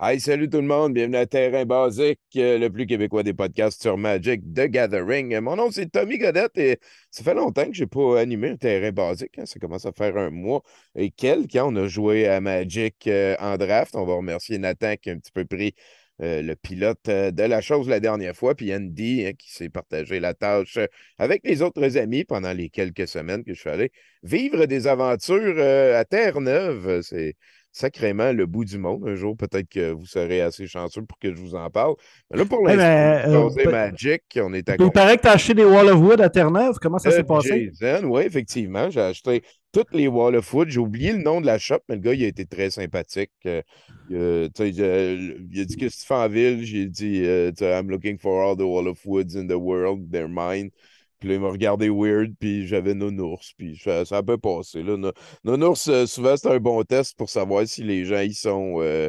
Hey, salut tout le monde, bienvenue à Terrain Basique, euh, le plus québécois des podcasts sur Magic The Gathering. Euh, mon nom, c'est Tommy Godette et ça fait longtemps que je n'ai pas animé un Terrain Basique. Hein. Ça commence à faire un mois et quelques. Hein. On a joué à Magic euh, en draft. On va remercier Nathan qui a un petit peu pris le pilote de la chose la dernière fois, puis Andy hein, qui s'est partagé la tâche avec les autres amis pendant les quelques semaines que je suis allé vivre des aventures à Terre-Neuve. C'est sacrément le bout du monde. Un jour, peut-être que vous serez assez chanceux pour que je vous en parle. Mais là, pour eh ben, l'instant, c'est euh, Magic, on est à Il paraît que tu as acheté des Wall of Wood à Terre-Neuve. Comment ça euh, s'est passé? Oui, effectivement. J'ai acheté toutes les Wall of Wood. J'ai oublié le nom de la shop, mais le gars, il a été très sympathique. Euh, euh, il a dit que tu fais en ville J'ai dit I'm looking for all the Wall of Woods in the world. They're mine. Puis là, il m'a regardé weird, puis j'avais Nounours. Puis ça, a peut passer. Là. Nounours, euh, souvent, c'est un bon test pour savoir si les gens, ils sont euh,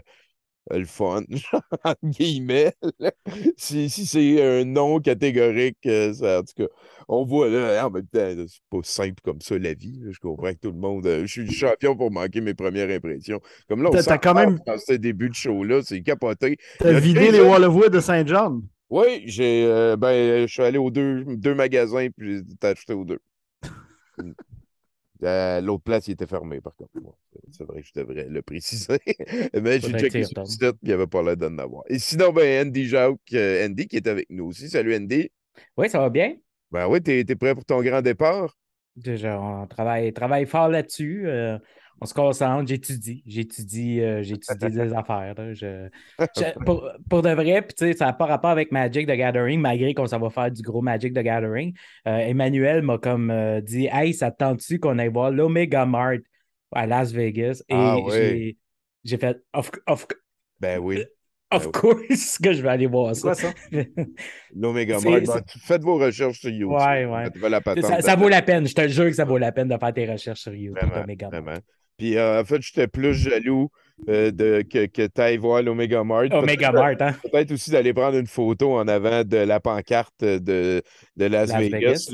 le fun, guillemets. Si, c'est un non catégorique, euh, ça, en tout cas, on voit là, en même c'est pas simple comme ça la vie. Je comprends que tout le monde. je suis le champion pour manquer mes premières impressions. Comme là, on s'en quand même dans début de show-là, c'est capoté. T'as vidé les Wall of Wood de saint jean oui, j'ai euh, ben, euh, je suis allé aux deux, deux magasins puis j'ai acheté aux deux. Euh, l'autre place, il était fermé, par contre. c'est vrai que je devrais le préciser. Mais j'ai checké sur le puis il n'y avait pas la donne d'avoir. Et sinon, ben, Andy Jacques, Andy qui est avec nous aussi. Salut, Andy. Oui, ça va bien? Ben oui, t'es es prêt pour ton grand départ? on travaille, travaille fort là-dessus. Euh, on se concentre, j'étudie, j'étudie, euh, des affaires. pour, de vrai, ça n'a pas rapport avec Magic the Gathering, malgré qu'on s'en va faire du gros Magic the Gathering. Euh, Emmanuel m'a comme dit Hey, ça tente-tu qu'on aille voir l'Omega Mart à Las Vegas? Et ah j'ai fait ben oui. Of ben course que je vais aller voir ça. ça? L'Omega Mart. faites vos recherches sur YouTube. Ouais, ouais. La ça, vaut la peine. Je te jure que ça vaut la peine de faire tes recherches sur YouTube. Vraiment, Puis euh, en fait, j'étais plus jaloux euh, de, que, que tu l'Omega Mart. peut être hein? aussi d'aller prendre une photo en avant de la pancarte de, de Las, Vegas,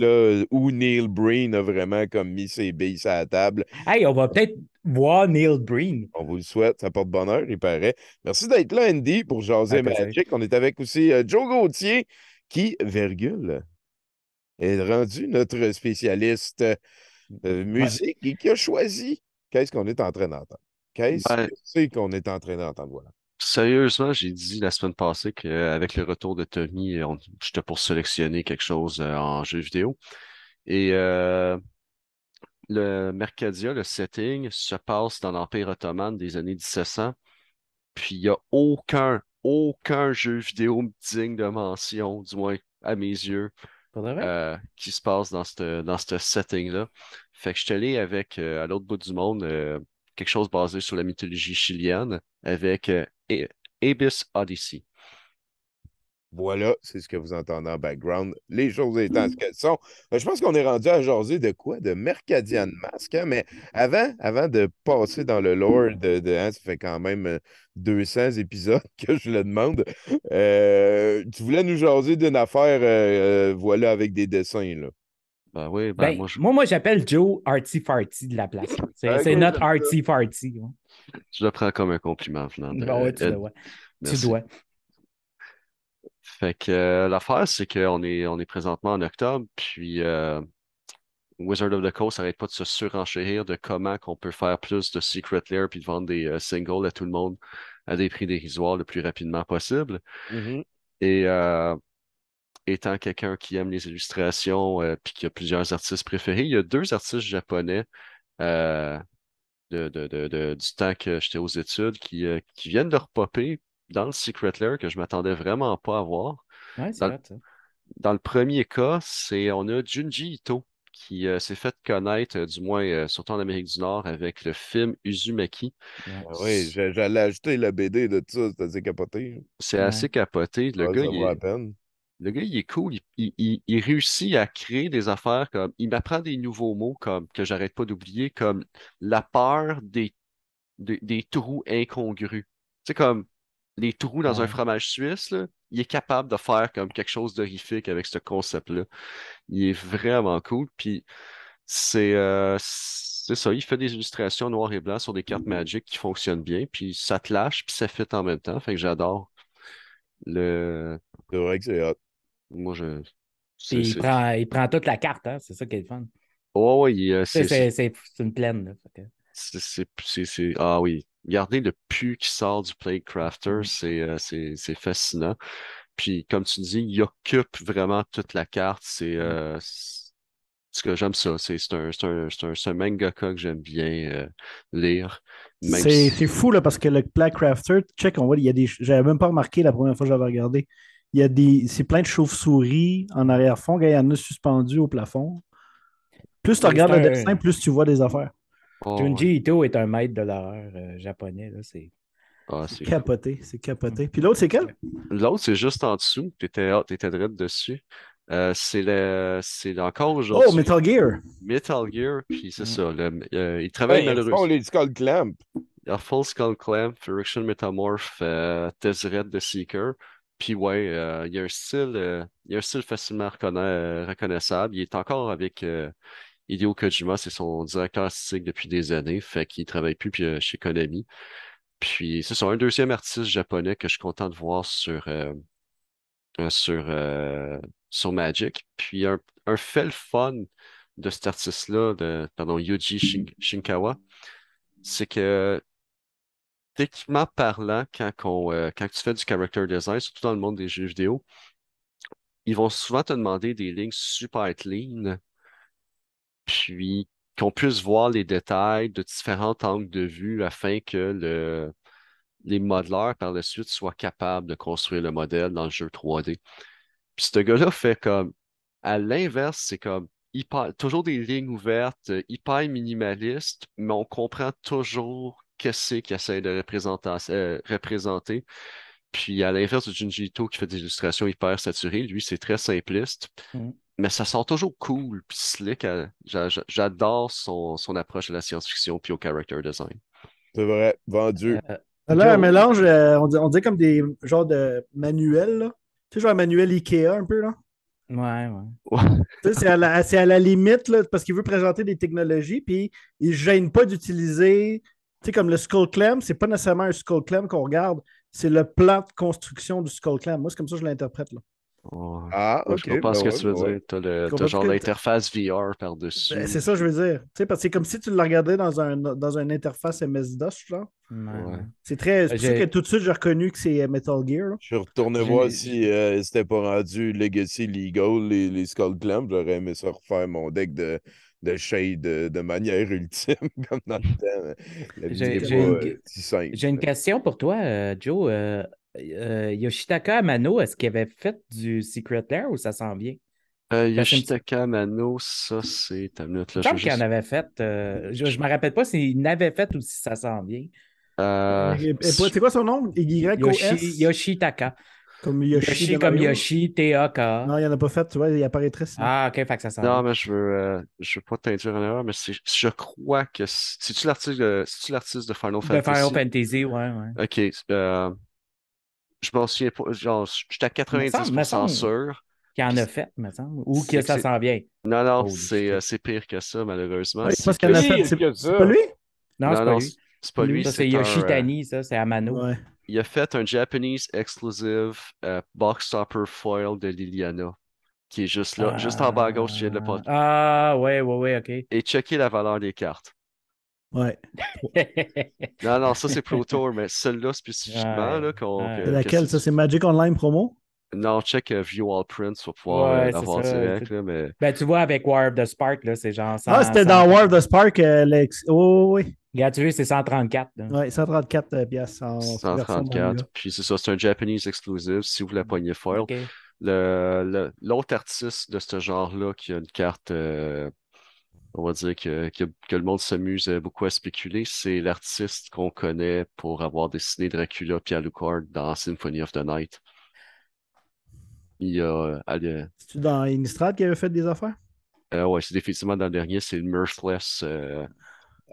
où Neil Breen a vraiment comme mis ses billes à la table. Hey, on va peut-être voir Neil Breen. On vous le souhaite, ça porte bonheur, il paraît. Merci d'être là, Andy, pour José Magic. On est avec aussi euh, Joe Gauthier, qui, virgule, est rendu notre spécialiste euh, musique et qui a choisi qu'est-ce qu'on est en train d'entendre. Qu'est-ce c'est qu'on est en tant que voilà? Sérieusement, j'ai dit la semaine passée qu'avec le retour de Tony, j'étais pour sélectionner quelque chose euh, en jeu vidéo. Et euh, le Mercadia, le setting, se passe dans l'Empire ottoman des années 1700. Puis il n'y a aucun, aucun jeu vidéo digne de mention, du moins à mes yeux, euh, qui se passe dans ce setting-là. Fait que je suis allé avec, à l'autre bout du monde, quelque chose basé sur la mythologie chilienne avec euh, Abyss Odyssey. Voilà, c'est ce que vous entendez en background. Les choses étant ce qu'elles sont. Ben, je pense qu'on est rendu à jaser de quoi? De Mercadian Mask, hein? Mais avant, avant de passer dans le lore de, de hein, ça fait quand même 200 euh, épisodes que je le demande. Euh, tu voulais nous jaser d'une affaire, voilà, avec des dessins, là. Bah ben, ben, moi, moi, j'appelle Joe Artie Farty de la place. C'est, ben, notre Artie Farty. Tu hein. Je le prends comme un compliment, finalement. tu, dois. Fait que euh, l'affaire, c'est qu'on est, on est présentement en octobre, puis euh, Wizard of the Coast n'arrête pas de se surenchérir de comment on peut faire plus de Secret Lair puis de vendre des euh, singles à tout le monde à des prix dérisoires le plus rapidement possible. Mm-hmm. Et étant quelqu'un qui aime les illustrations et euh, qui a plusieurs artistes préférés, il y a deux artistes japonais euh, du temps que j'étais aux études euh, qui, viennent de repopper dans le Secret Lair que je ne m'attendais vraiment pas à voir. dans, le premier cas, c'est on a Junji Ito qui s'est fait connaître, du moins surtout en Amérique du Nord, avec le film Uzumaki. Ah oui, j'allais ajouter la BD de tout ça, c'est assez capoté. C'est assez capoté. Le gars, il le gars, il est cool, il, réussit à créer des affaires comme. Il m'apprend des nouveaux mots comme que j'arrête pas d'oublier, comme la peur des, des, trous incongrus. C'est comme les trous dans un fromage suisse, il est capable de faire comme quelque chose d'horrifique avec ce concept-là. Il est vraiment cool. Puis c'est euh, ça, il fait des illustrations noir et blanc sur des cartes magiques qui fonctionnent bien. Puis ça te lâche, puis ça fait en même temps. Fait que j'adore le. Le moi, je. il, prend, il, prend, toute la carte, hein? c'est ça qui est le fun. oui, euh, c'est c'est, une plaine. C'est, ah oui, garder le pu qui sort du play Crafter, mhm. euh, c'est, fascinant. Puis, comme tu dis, il occupe vraiment toute la carte. C'est, euh, j'aime ça. C'est un, un, un, mangaka que j'aime bien lire. C'est fou, là, parce que le play Crafter, check, on voit, il y a des. J'avais même pas remarqué la première fois que j'avais regardé. Il y a des. C'est plein de chauves-souris en arrière-fond. Il y en a suspendu au plafond. Plus tu regardes le dessin, plus tu vois des affaires. Oh, Junji Ito est un maître de l'horreur euh, japonais. Ah, c'est capoté. C'est capoté. Puis l'autre, c'est quel? L'autre, c'est juste en dessous. Tu étais, oh, dessus. Euh, c'est le, c'est encore oh, aujourd'hui. Oh, Metal Gear! Metal Gear, puis c'est mm. ça. Euh, il travaille malheureusement. Il Skull Clamp! Il y a Full Skull Clamp, Erection Metamorph, euh, Tezzeret the Seeker. Puis ouais, euh, euh, il y a un style, facilement euh, reconnaissable. Il est encore avec Hideo Kojima, c'est son directeur artistique depuis des années, fait qu'il travaille plus chez Konami. Puis c'est un deuxième artiste japonais que je suis content de voir sur sur sur Magic. Puis un un fait fun de cet artiste là, pardon Yuji Shinkawa, c'est que techniquement parlant, euh, quand, tu fais du character design, surtout dans le monde des jeux vidéo, ils vont souvent te demander des lignes super clean, puis qu'on puisse voir les détails de différents angles de vue afin que les modeleurs par la suite soient capables de construire le modèle dans le jeu 3D. Puis ce gars-là fait comme, à l'inverse, c'est comme, toujours des lignes ouvertes, hyper minimalistes, mais on comprend toujours qu'est-ce qu'il essaie de euh, représenter. Puis à l'inverse de Junji Ito qui fait des illustrations hyper saturées, lui, c'est très simpliste, mm. mais ça sent toujours cool, puis slick. J'adore son, approche à la science-fiction puis au character design. C'est vrai, vendu. Euh, a ah, là, un mélange, euh, on, dit, comme des genres de manuels, Tu sais, genre manuel Ikea un peu, là. Ouais, ouais. c'est, à, la, limite, parce qu'il veut présenter des technologies, puis il gêne pas d'utiliser sais, comme le skull clam, c'est pas nécessairement un skull clam qu'on regarde, c'est le plan de construction du skull clam. Moi, c'est comme ça que je l'interprète. là. Ah, ok. Ben ben je sais pas ce que tu veux dire. Tu as, le, genre l'interface VR par-dessus. Ben, c'est ça que je veux dire. Tu sais, parce que c'est comme si tu le regardais dans, un, dans une interface MS-DOS, genre. Ouais. C'est très. C'est que tout de suite, j'ai reconnu que c'est euh, Metal Gear. Je suis retourné voir si euh, c'était pas rendu Legacy Legal, les, les Skull J'aurais aimé ça refaire mon deck de de shade de, manière ultime, comme dans le temps. J'ai une... question pour toi, euh, Joe. Euh, euh, Yoshitaka Amano, est-ce qu'il avait fait du Secret Lair ou ça s'en vient? Yoshitaka Amano, ça c'est ta minute. Là, Je pense qu'il en avait fait. je ne me rappelle pas s'il n'avait fait ou si ça s'en vient. C'est quoi son nom? Yoshitaka. Comme Yoshi. Yoshi comme Yoshi, Non, il n'y en a pas fait, tu vois, il apparaîtrait. Sinon. Ah, ok, fait que ça sent. Non, mais je veux, euh, je veux pas t'induire en erreur, mais je crois que. C'est-tu l'artiste de, de Final Fantasy? De Final Fantasy, ouais, ouais. Ok. Euh, je m'en souviens pas. Genre, je suis à 90% sûr. Qu'il en a fait, me semble. Ou que ça s'en vient. Non, non, euh, c'est pire que ça, malheureusement. c'est pas lui? Non, c'est pas lui. C'est pas lui. C'est Yoshi Tani, euh, ça, c'est Amano. Ouais il a fait un Japanese exclusive euh, box topper foil de Liliana, qui est juste là, juste en bas à gauche, j'ai viens de le ah. ah, ouais, ouais, ouais, ok. Et checker la valeur des cartes. Ouais. non, non, ça c'est Pro Tour, mais celle-là spécifiquement. Ah, là, laquelle ça, c'est Magic Online Promo non, check euh, View All Prints pour pouvoir euh, direct. mais... ben, tu vois, avec War of the Spark, c'est genre. ah, c'était dans War of the Spark, Alex. Euh, oh, oui. Regarde, tu vois, c'est 134. Oui, 134 pièces. 134. Puis c'est ça, c'est un Japanese exclusive si vous la poignez Fire. L'autre artiste de ce genre-là qui a une carte, on va dire, que, que, que le monde s'amuse beaucoup à spéculer, c'est l'artiste qu'on connaît pour avoir dessiné Dracula et Alucard dans Symphony of the Night. Il euh, a. Euh, C'est-tu dans Innistrad qui avait fait des affaires? Euh, ouais, c'est définitivement dans le dernier, c'est le Merciless. Euh...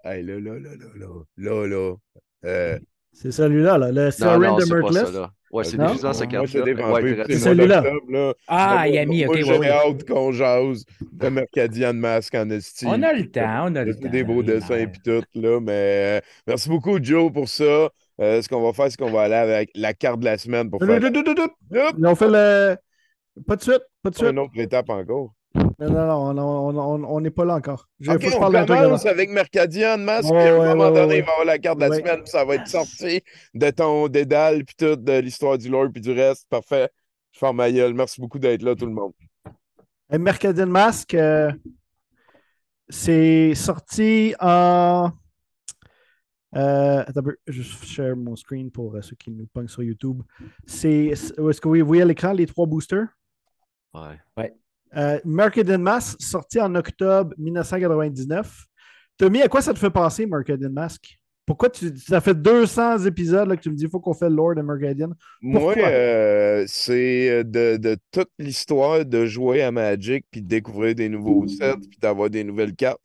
là, là, là, là, là, là, euh, C'est celui-là, là, le Siren de Merciless. Ouais, c'est définitivement ce carte C'est celui-là. Ah, Yami, ok, ouais. J'ai hâte qu'on jase de Mercadian Mask en esti. On a le temps, on a le temps. des beaux dessins et tout, là, mais merci beaucoup, Joe, pour ça. ce qu'on va faire, c'est qu'on va aller avec la carte de la semaine pour faire... On fait le... Pas de suite, pas de suite. Une autre étape encore. Non, non, non, on n'est pas là encore. Je okay, on commence avec Mercadian, à un moment donné, il va avoir la carte de la semaine, puis ça va être sorti de ton dédale, puis tout, de l'histoire du lore, puis du reste. Parfait. Je ferme ma gueule. Merci beaucoup d'être là, tout le monde. Et Mercadian Mask, euh, c'est sorti en. Euh, attends, je share mon screen pour euh, ceux qui nous pongent sur YouTube. est-ce que vous voyez à l'écran les trois boosters? Ouais. ouais. Euh, Mask, sorti en octobre 1999. Tommy, à quoi ça te fait passer, Mercadian Mask? Pourquoi tu, ça fait 200 épisodes là, que tu me dis qu'il faut qu'on fait Lord euh, euh, de Mercadian? Moi, c'est de, toute l'histoire de jouer à Magic, puis de découvrir des nouveaux sets, puis d'avoir des nouvelles cartes.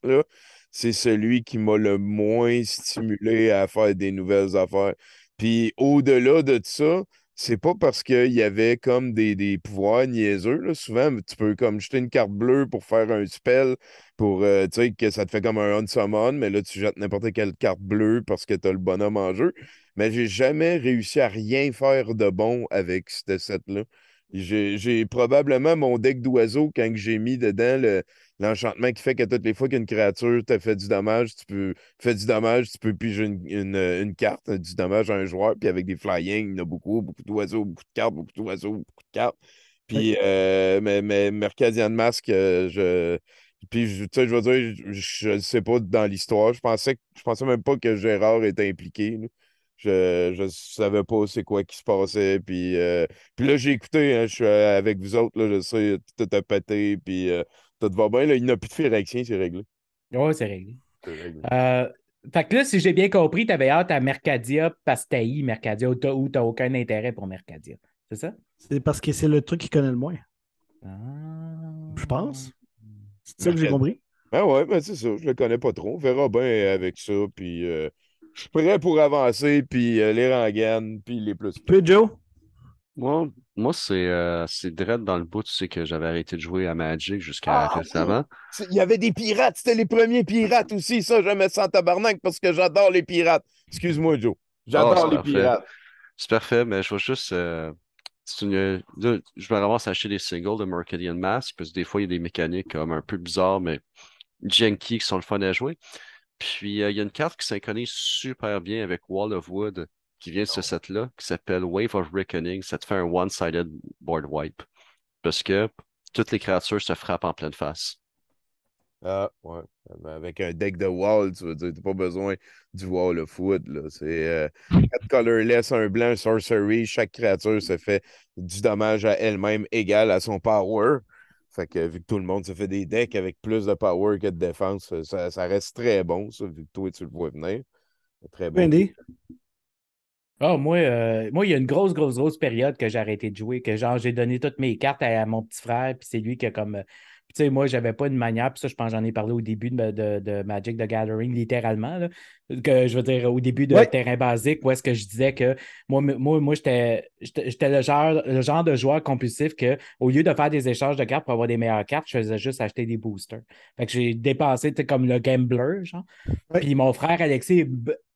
c'est celui qui m'a le moins stimulé à faire des nouvelles affaires. Puis au-delà de ça, c'est pas parce qu'il y avait comme des, pouvoirs niaiseux. Là. Souvent, tu peux comme jeter une carte bleue pour faire un spell, pour euh, tu sais, que ça te fait comme un on-summon, mais là, tu jettes n'importe quelle carte bleue parce que tu as le bonhomme en jeu. Mais j'ai jamais réussi à rien faire de bon avec ce set-là. J'ai probablement mon deck d'oiseaux quand j'ai mis dedans l'enchantement qui fait que toutes les fois qu'une créature t'a fait du dommage, tu peux faire du dommage, tu peux piger une, une, carte, du dommage à un joueur, puis avec des flying, il y en a beaucoup, beaucoup d'oiseaux, beaucoup de cartes, beaucoup d'oiseaux, beaucoup de cartes. Puis euh, mais, Mercadian Mask, euh, je. Puis, sais, je veux dire, je ne sais pas dans l'histoire. Je pensais, je pensais même pas que Gérard était impliqué. Je ne savais pas c'est quoi qui se passait. Puis, euh, puis là, j'ai écouté, hein, je suis euh, avec vous autres, là, je sais, tout a pété, puis euh, tout va bien. il n'a plus de phyrexien, c'est réglé. Oui, c'est réglé. fait que là, si j'ai bien compris, tu avais hâte à Mercadia, Pastaï, Mercadia, où tu n'as aucun intérêt pour Mercadia. C'est ça? C'est parce que c'est le truc qu'il connaît le moins. Ah. Je pense. C'est ça que j'ai compris. Ah ben ouais, mais c'est ça. Je le connais pas trop. On verra bien avec ça. Puis, prêt pour avancer, puis euh, les rengaines, puis les plus. Puis Joe? Moi, moi c'est euh, dans le bout, tu sais, que j'avais arrêté de jouer à Magic jusqu'à ah, récemment. Il y avait des pirates, c'était les premiers pirates aussi, ça, je ça en tabarnak parce que j'adore les pirates. Excuse-moi, Joe. J'adore ah, les pirates. C'est parfait, mais je veux juste. Euh, je vais ramasse s'acheter des singles de Mercadian Mask, parce que des fois, il y a des mécaniques comme un peu bizarres, mais janky qui sont le fun à jouer. Puis euh, il y a une carte qui synchronise super bien avec Wall of Wood qui vient de ce oh. set-là, qui s'appelle Wave of Reckoning. Ça te fait un one-sided board wipe. Parce que toutes les créatures se frappent en pleine face. Ah, ouais. Avec un deck de wall, tu veux dire, t'as pas besoin du wall of wood. Là. C'est euh, quatre colorless, un blanc, sorcery. Chaque créature se fait du dommage à elle-même égal à son power. Fait que vu que tout le monde se fait des decks avec plus de power que de défense, euh, ça, reste très bon, ça, vu que toi tu le vois venir. Très bon. Ah, oh, moi, euh, moi, il y a une grosse, grosse, grosse période que j'ai arrêté de jouer, que genre j'ai donné toutes mes cartes à, à mon petit frère, puis c'est lui qui a comme euh, tu sais, moi, j'avais pas une manière, puis ça, je pense j'en ai parlé au début de, de, Magic the Gathering, littéralement, que je veux dire, au début de terrain basique, où est-ce que je disais que moi, moi, j'étais le genre, le genre de joueur compulsif que, au lieu de faire des échanges de cartes pour avoir des meilleures cartes, je faisais juste acheter des boosters. Fait que j'ai dépensé, comme le gambler, genre. Puis mon frère Alexis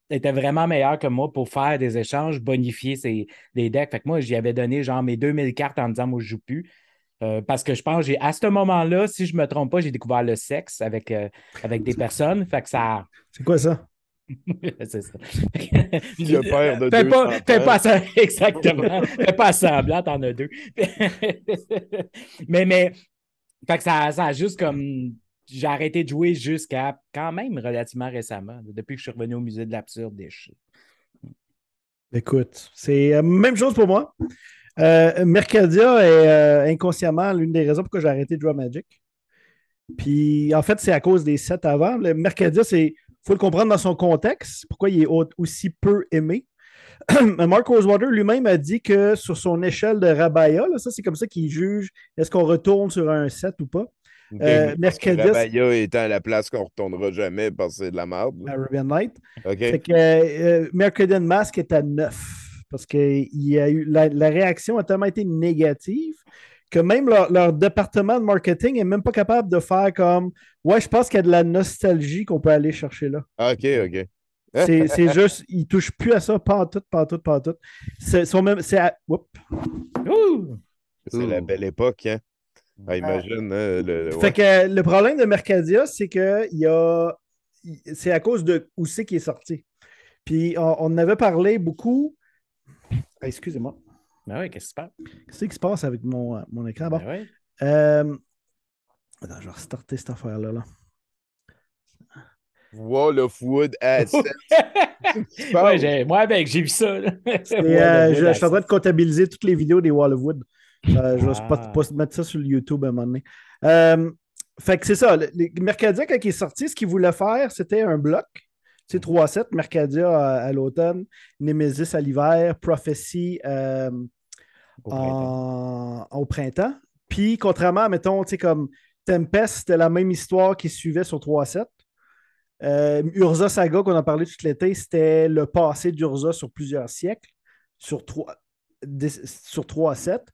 était vraiment meilleur que moi pour faire des échanges, bonifier ses, des decks. Fait que moi, j'y avais donné genre mes 2000 cartes en disant, moi, je joue plus. Euh, parce que je pense, à ce moment-là, si je ne me trompe pas, j'ai découvert le sexe avec, euh, avec des personnes. Fait que ça. C'est quoi ça? c'est ça. de fais Pas, fais pas exactement. fais pas t'en as deux. mais, mais, ça, ça a juste comme. J'ai arrêté de jouer jusqu'à quand même relativement récemment, depuis que je suis revenu au musée de l'absurde des Écoute, c'est la euh, même chose pour moi. Euh, Mercadia est euh, inconsciemment l'une des raisons pourquoi j'ai arrêté Draw Magic. Puis en fait, c'est à cause des sets avant. Le Mercadia, il faut le comprendre dans son contexte, pourquoi il est aussi peu aimé. Mark Rosewater lui-même a dit que sur son échelle de Rabaya, ça c'est comme ça qu'il juge est-ce qu'on retourne sur un set ou pas. Euh, Mercadia. Rabaya étant à la place qu'on ne retournera jamais parce que c'est de la merde. Arabian Mercadian Mask est à 9 parce que eu, la, réaction a tellement été négative que même leur, département de marketing n'est même pas capable de faire comme Ouais, je pense qu'il y a de la nostalgie qu'on peut aller chercher là. Ah, OK, OK. C'est juste, ils touchent plus à ça, pas tout, pas tout, pas tout. C'est la belle époque, hein? Ah, ah. imagine. Hein, le, que le problème de Mercadia, c'est que y a. C'est à cause de où c'est qu'il est sorti. Puis on, on, avait parlé beaucoup ah, excusez-moi. Ben oui, qu'est-ce qui se passe? Qu'est-ce qui se passe avec mon, euh, mon écran? Bon. Ben euh, attends, je vais restarter cette affaire-là. Là. Wall of Wood moi, ben, j'ai vu ça. Euh, je, je suis en de comptabiliser toutes les vidéos des Wall of Wood. je vais ah. pas, mettre ça sur YouTube à un moment donné. fait que c'est ça. Le, mercredi, quand il est sorti, ce qu'il voulait faire, c'était un bloc c'est 3-7, Mercadia à, l'automne, Nemesis à l'hiver, Prophecy euh, au, printemps. Puis, contrairement, mettons, tu sais, comme Tempest, c'était la même histoire qui suivait sur 3-7. Euh, Urza Saga, qu'on a parlé tout l'été, c'était le passé d'Urza sur plusieurs siècles, sur 3, sur 3 7.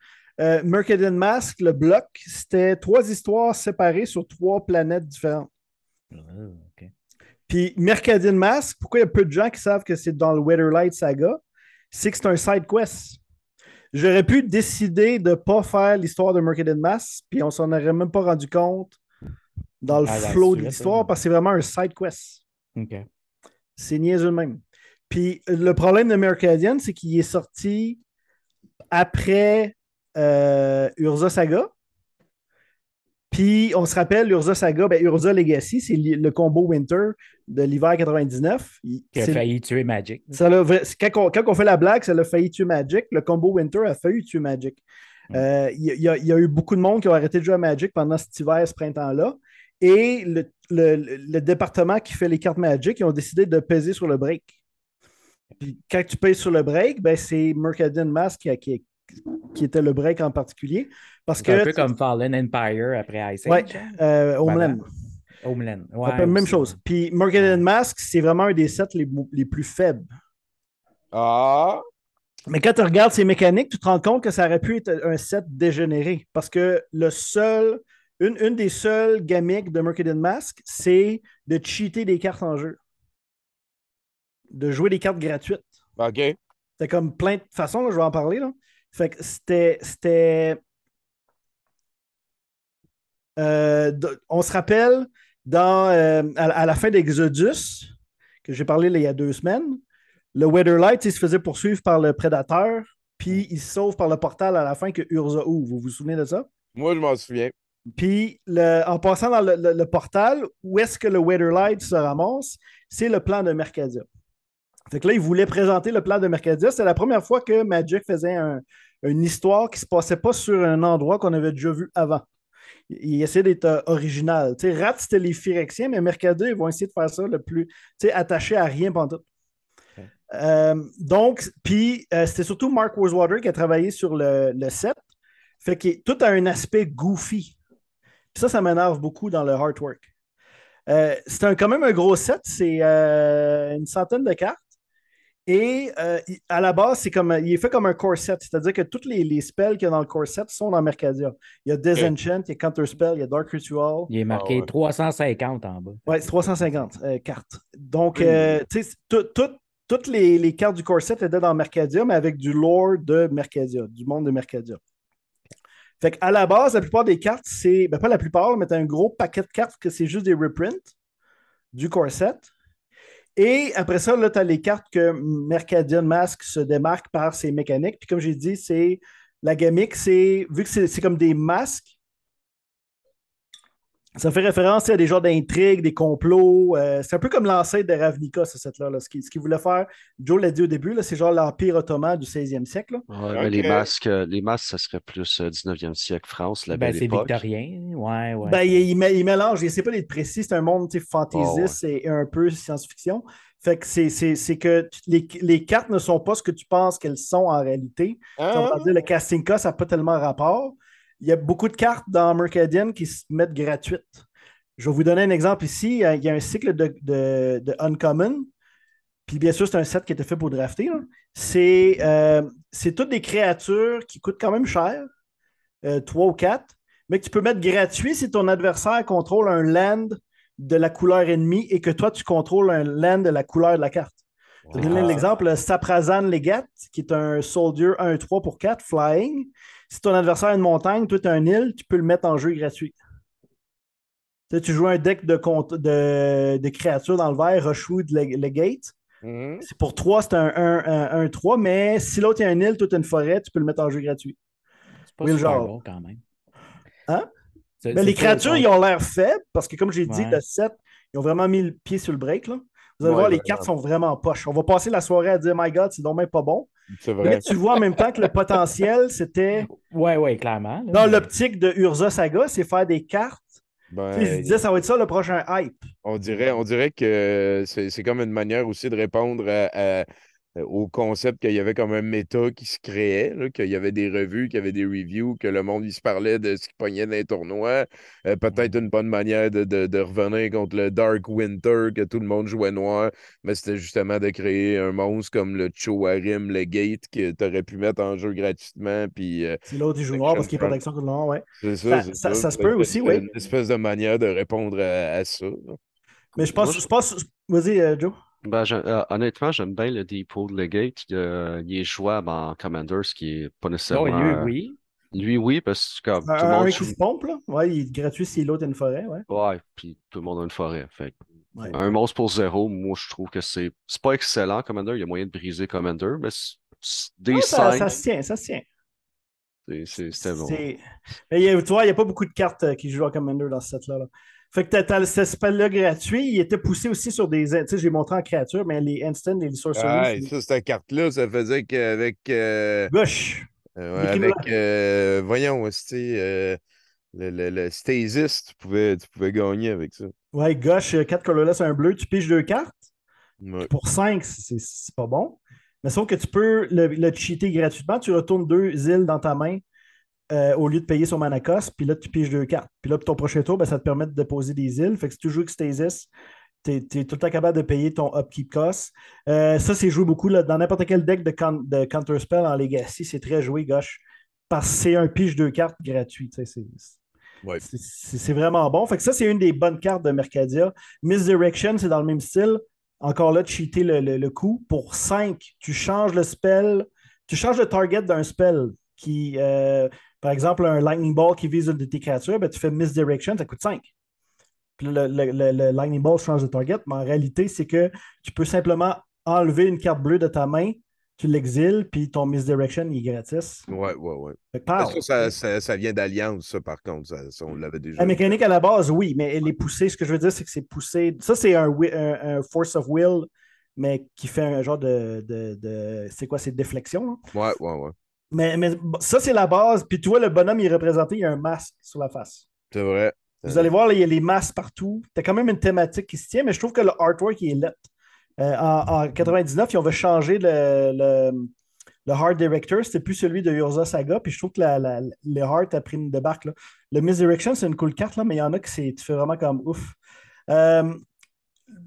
Mercadian Mask, le bloc, c'était trois histoires séparées sur trois planètes différentes. Ah. Puis Mercadian Mask, pourquoi il y a peu de gens qui savent que c'est dans le Weatherlight Saga? C'est que c'est un side quest. J'aurais pu décider de ne pas faire l'histoire de Mercadian Mask, puis on s'en aurait même pas rendu compte dans le ah, ben, flow de l'histoire parce que c'est vraiment un side quest. OK. C'est niaiseux même. Puis le problème de Mercadian, c'est qu'il est sorti après euh, Urza Saga. Puis on se rappelle, Urza Saga, ben, Urza Legacy, c'est le combo Winter de l'hiver 99. Qui a failli tuer Magic. quand, on, fait la blague, ça a failli tuer Magic. Le combo Winter a failli tuer Magic. Il mm. euh, y, a eu beaucoup de monde qui ont arrêté de jouer à Magic pendant cet hiver, ce printemps-là. Et le, département qui fait les cartes Magic, ils ont décidé de peser sur le break. quand tu pèses sur le break, ben, c'est Mercadin Mask qui était le break en particulier. Parce que, un peu comme Fallen Empire après Ice Age. Ouais, hein. euh, Homeland. Homeland. Ouais, même chose. Puis and Mask, c'est vraiment un des sets les, plus faibles. Ah! Mais quand tu regardes ces mécaniques, tu te rends compte que ça aurait pu être un set dégénéré. Parce que le seul, une, une des seules gamiques de Mercadon Mask, c'est de cheater des cartes en jeu. De jouer des cartes gratuites. OK. C'était comme plein de façons, je vais en parler. Là. Fait que c'était. Euh, on se rappelle dans, euh, à, la fin d'Exodus, que j'ai parlé il y a deux semaines, le Weatherlight il se faisait poursuivre par le prédateur, puis il se sauve par le portal à la fin que Urza ouvre. Vous vous souvenez de ça? Moi, je m'en souviens. Puis, en passant dans le, portal, où est-ce que le Weatherlight se ramasse? C'est le plan de Mercadia. Fait là, il voulait présenter le plan de Mercadia. C'est la première fois que Magic faisait une histoire qui ne se passait pas sur un endroit qu'on avait déjà vu avant. Il essaie d'être euh, original. Tu Rat, c'était les Phyrexiens, mais Mercado, ils vont essayer de faire ça le plus, attaché à rien pendant tout. Euh, donc, puis euh, c'était surtout Mark Rosewater qui a travaillé sur le, le set. Fait que tout a un aspect goofy. ça, ça m'énerve beaucoup dans le hard work. c'est quand même un gros set, c'est une centaine de cartes. Et euh, à la base, c'est comme, il est fait comme un corset, c'est-à-dire que toutes les, spells qu'il y a dans le corset sont dans Mercadia. Il y a Desenchant, il y a Counter Spell, il y a Dark Ritual. Il est marqué 350 ah en bas. Oui, 350 euh, cartes. Donc, euh, tu sais, toutes les, cartes du corset étaient dans Mercadia, mais avec du lore de Mercadia, du monde de Mercadia. Fait qu'à la base, la plupart des cartes, c'est, ben, pas la plupart, mais tu un gros paquet de cartes que c'est juste des reprints du corset. Et après ça, là, tu as les cartes que Mercadian Mask se démarque par ses mécaniques. Puis comme j'ai dit, c'est la gimmick, c'est vu que c'est comme des masques, ça fait référence à des genres d'intrigues, des complots. Euh, c'est un peu comme l'ancêtre de Ravnica, ce set-là. Ce qu'il voulait faire, Joe l'a dit au début, c'est genre l'Empire ottoman du 16e siècle. les, masques, euh, les masques, ça serait plus 19e euh, siècle France, la ben, C'est victorien, ouais, ouais. Ben, il, il, mélange, il sait pas d'être précis, c'est un monde fantaisiste et, un peu science-fiction. Fait que c'est que les, cartes ne sont pas ce que tu penses qu'elles sont en réalité. Ah. le casting ça n'a pas tellement rapport il y a beaucoup de cartes dans Mercadian qui se mettent gratuites. Je vais vous donner un exemple ici. Il y a un cycle de, Uncommon. Puis bien sûr, c'est un set qui était fait pour drafter. Euh, c'est toutes des créatures qui coûtent quand même cher, 3 euh, ou 4, mais que tu peux mettre gratuit si ton adversaire contrôle un land de la couleur ennemie et que toi, tu contrôles un land de la couleur de la carte. Je vais donner l'exemple Saprazan Legat, qui est un soldier 1-3 pour 4, flying, si ton adversaire a une montagne, toi, tu as un île, tu peux le mettre en jeu gratuit. Tu, joues un deck de, créatures dans le verre, Rushwood, legate. Mhm. pour 3, c'est un 1-3, mais si l'autre a un île, toi, tu une forêt, tu peux le mettre en jeu gratuit. C'est pas oui, super genre. quand même. Hein? Ben, les créatures, ils ont l'air faibles parce que, comme j'ai dit, de 7, ils ont vraiment mis le pied sur le break. Là. Vous allez voir, les cartes sont vraiment poches. On va passer la soirée à dire My God, c'est donc même pas bon. Vrai. Mais tu vois en même temps que le potentiel, c'était. Oui, oui, clairement. dans l'optique de Urza Saga, c'est faire des cartes. Ben, je disais, ça va être ça le prochain hype. On dirait, on dirait que c'est comme une manière aussi de répondre à euh, au concept qu'il y avait comme un méta qui se créait, qu'il y avait des revues, qu'il y avait des reviews, que le monde il se parlait de ce qui pognait dans les tournois. Euh, peut-être une bonne manière de, revenir contre le Dark Winter, que tout le monde jouait noir, mais c'était justement de créer un monstre comme le Choarim, le Gate, que tu aurais pu mettre en jeu gratuitement. Puis, euh, c'est l'autre du joueur parce qu'il n'y a pas contre le noir, ça, se peut aussi, oui. Une espèce de manière de répondre à, ça. Mais je pense, vas-y, Joe. Ben, euh, honnêtement, j'aime bien le dépôt de Legate. il est jouable en Commander, ce qui n'est pas nécessairement. Non, lui, oui. Euh, lui, oui, parce que comme, tout le monde. Un qui se pompe, là. Ouais, il est gratuit si l'autre a une forêt, ouais. puis tout le monde a une forêt. Un monstre pour zéro, moi, je trouve que c'est. C'est pas excellent, Commander. Il y a moyen de briser Commander, mais des ça, se tient, ça se tient. C'est bon. Mais tu vois, il n'y a pas beaucoup de cartes euh, qui jouent à Commander dans ce set-là. Là. Fait que tu as, cet spell-là gratuit. Il était poussé aussi sur des. Tu sais, j'ai montré en créature, mais les instant les sorceries. Ah, c'est ça, cette carte-là, ça faisait qu'avec. Gauche! Euh, euh, avec. Euh, voyons, c'était. Le, le, le, Stasis, tu pouvais, gagner avec ça. Ouais, gauche, 4 colorless, un bleu, tu piges deux cartes. Pour 5, c'est pas bon. Mais sauf que tu peux le, le cheater gratuitement. Tu retournes deux îles dans ta main euh, au lieu de payer son mana cost, puis là, tu piges deux cartes. Puis là, ton prochain tour, ben, ça te permet de déposer des îles. Fait que si tu joues avec tes tu es, tout le temps capable de payer ton upkeep cost. Euh, ça, c'est joué beaucoup dans n'importe quel deck de, Counter de Counterspell en Legacy. C'est très joué, gauche. Parce que c'est un pige deux cartes gratuit. C'est vraiment bon. Fait que ça, c'est une des bonnes cartes de Mercadia. Misdirection, c'est dans le même style. Encore là, cheater le, le, coup. Pour 5, tu changes le spell, tu changes le target d'un spell qui, euh, par exemple, un Lightning Ball qui vise une de tes créatures, ben, tu fais Misdirection, ça coûte 5. Puis le, Lightning Ball change de target, mais en réalité, c'est que tu peux simplement enlever une carte bleue de ta main, tu l'exiles, puis ton Misdirection il est gratis. Ouais, ouais, ouais. ça, vient d'Alliance, ça, par contre. Ça, on l'avait déjà. La mécanique à la base, oui, mais elle est poussée. Ce que je veux dire, c'est que c'est poussé. Ça, c'est un, Force of Will, mais qui fait un genre de. c'est quoi, c'est déflexion. Oui, hein? Ouais, ouais, ouais. Mais, ça, c'est la base. Puis tu vois, le bonhomme, il est représenté, il y a un masque sur la face. C'est vrai. Vous allez voir, il y a les masques partout. T'as quand même une thématique qui se tient, mais je trouve que le artwork, il est let. Euh, en, en, 99, ils ont changer le, le, Heart Director. C'était plus celui de Urza Saga. Puis je trouve que le Heart a pris une débarque. Là. Le Misdirection, c'est une cool carte, là, mais il y en a que tu fais vraiment comme ouf. Euh,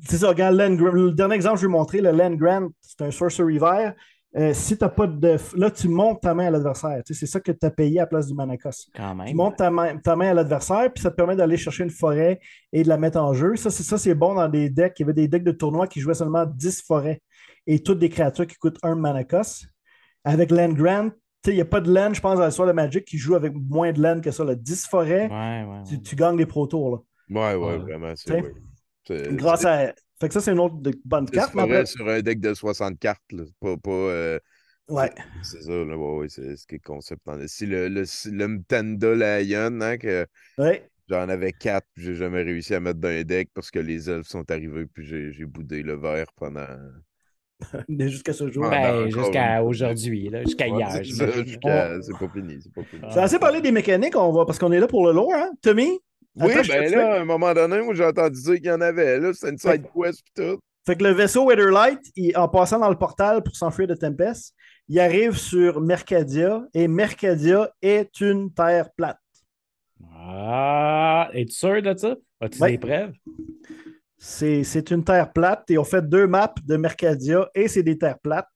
c'est ça, le dernier exemple que je vais vous montrer, le Land Grant, c'est un sorcery vert. Euh, si t'as pas de. Là, tu montes ta main à l'adversaire. C'est ça que tu as payé à la place du Manacos. Tu montes ta main, ta main à l'adversaire, puis ça te permet d'aller chercher une forêt et de la mettre en jeu. Ça, c'est ça, c'est bon dans des decks. Il y avait des decks de tournoi qui jouaient seulement 10 forêts et toutes des créatures qui coûtent un Manacos. Avec Land Grant, il n'y a pas de land, je pense, dans la soirée de Magic qui joue avec moins de land que ça. 10 forêts, Tu, gagnes des Pro Tours. Ouais, ouais, vraiment. Grâce à fait que ça, c'est une autre bonne carte. Mais sur un deck de 60 cartes, pas. pas euh, Ouais. C'est ça, là, ouais, c'est ce qui est concept. Si le, le, le Mtanda Lion, hein, que j'en avais quatre, puis j'ai jamais réussi à mettre dans un deck parce que les elfes sont arrivés, puis j'ai boudé le verre pendant. jusqu'à ce jour. Ben, jusqu'à aujourd'hui, jusqu'à hier. c'est pas fini. C'est pas fini. Ah. assez parlé des mécaniques, on va, parce qu'on est là pour le lore, hein? Tommy, oui, bien ben là, à un moment donné, moi, j'ai entendu dire qu'il y en avait. Là, c'est une side quest et tout. Fait que le vaisseau Weatherlight, en passant dans le portal pour s'enfuir de Tempest, il arrive sur Mercadia et Mercadia est une terre plate. Ah, es-tu sûr de ça? As-tu des preuves? C'est une terre plate et on fait deux maps de Mercadia et c'est des terres plates.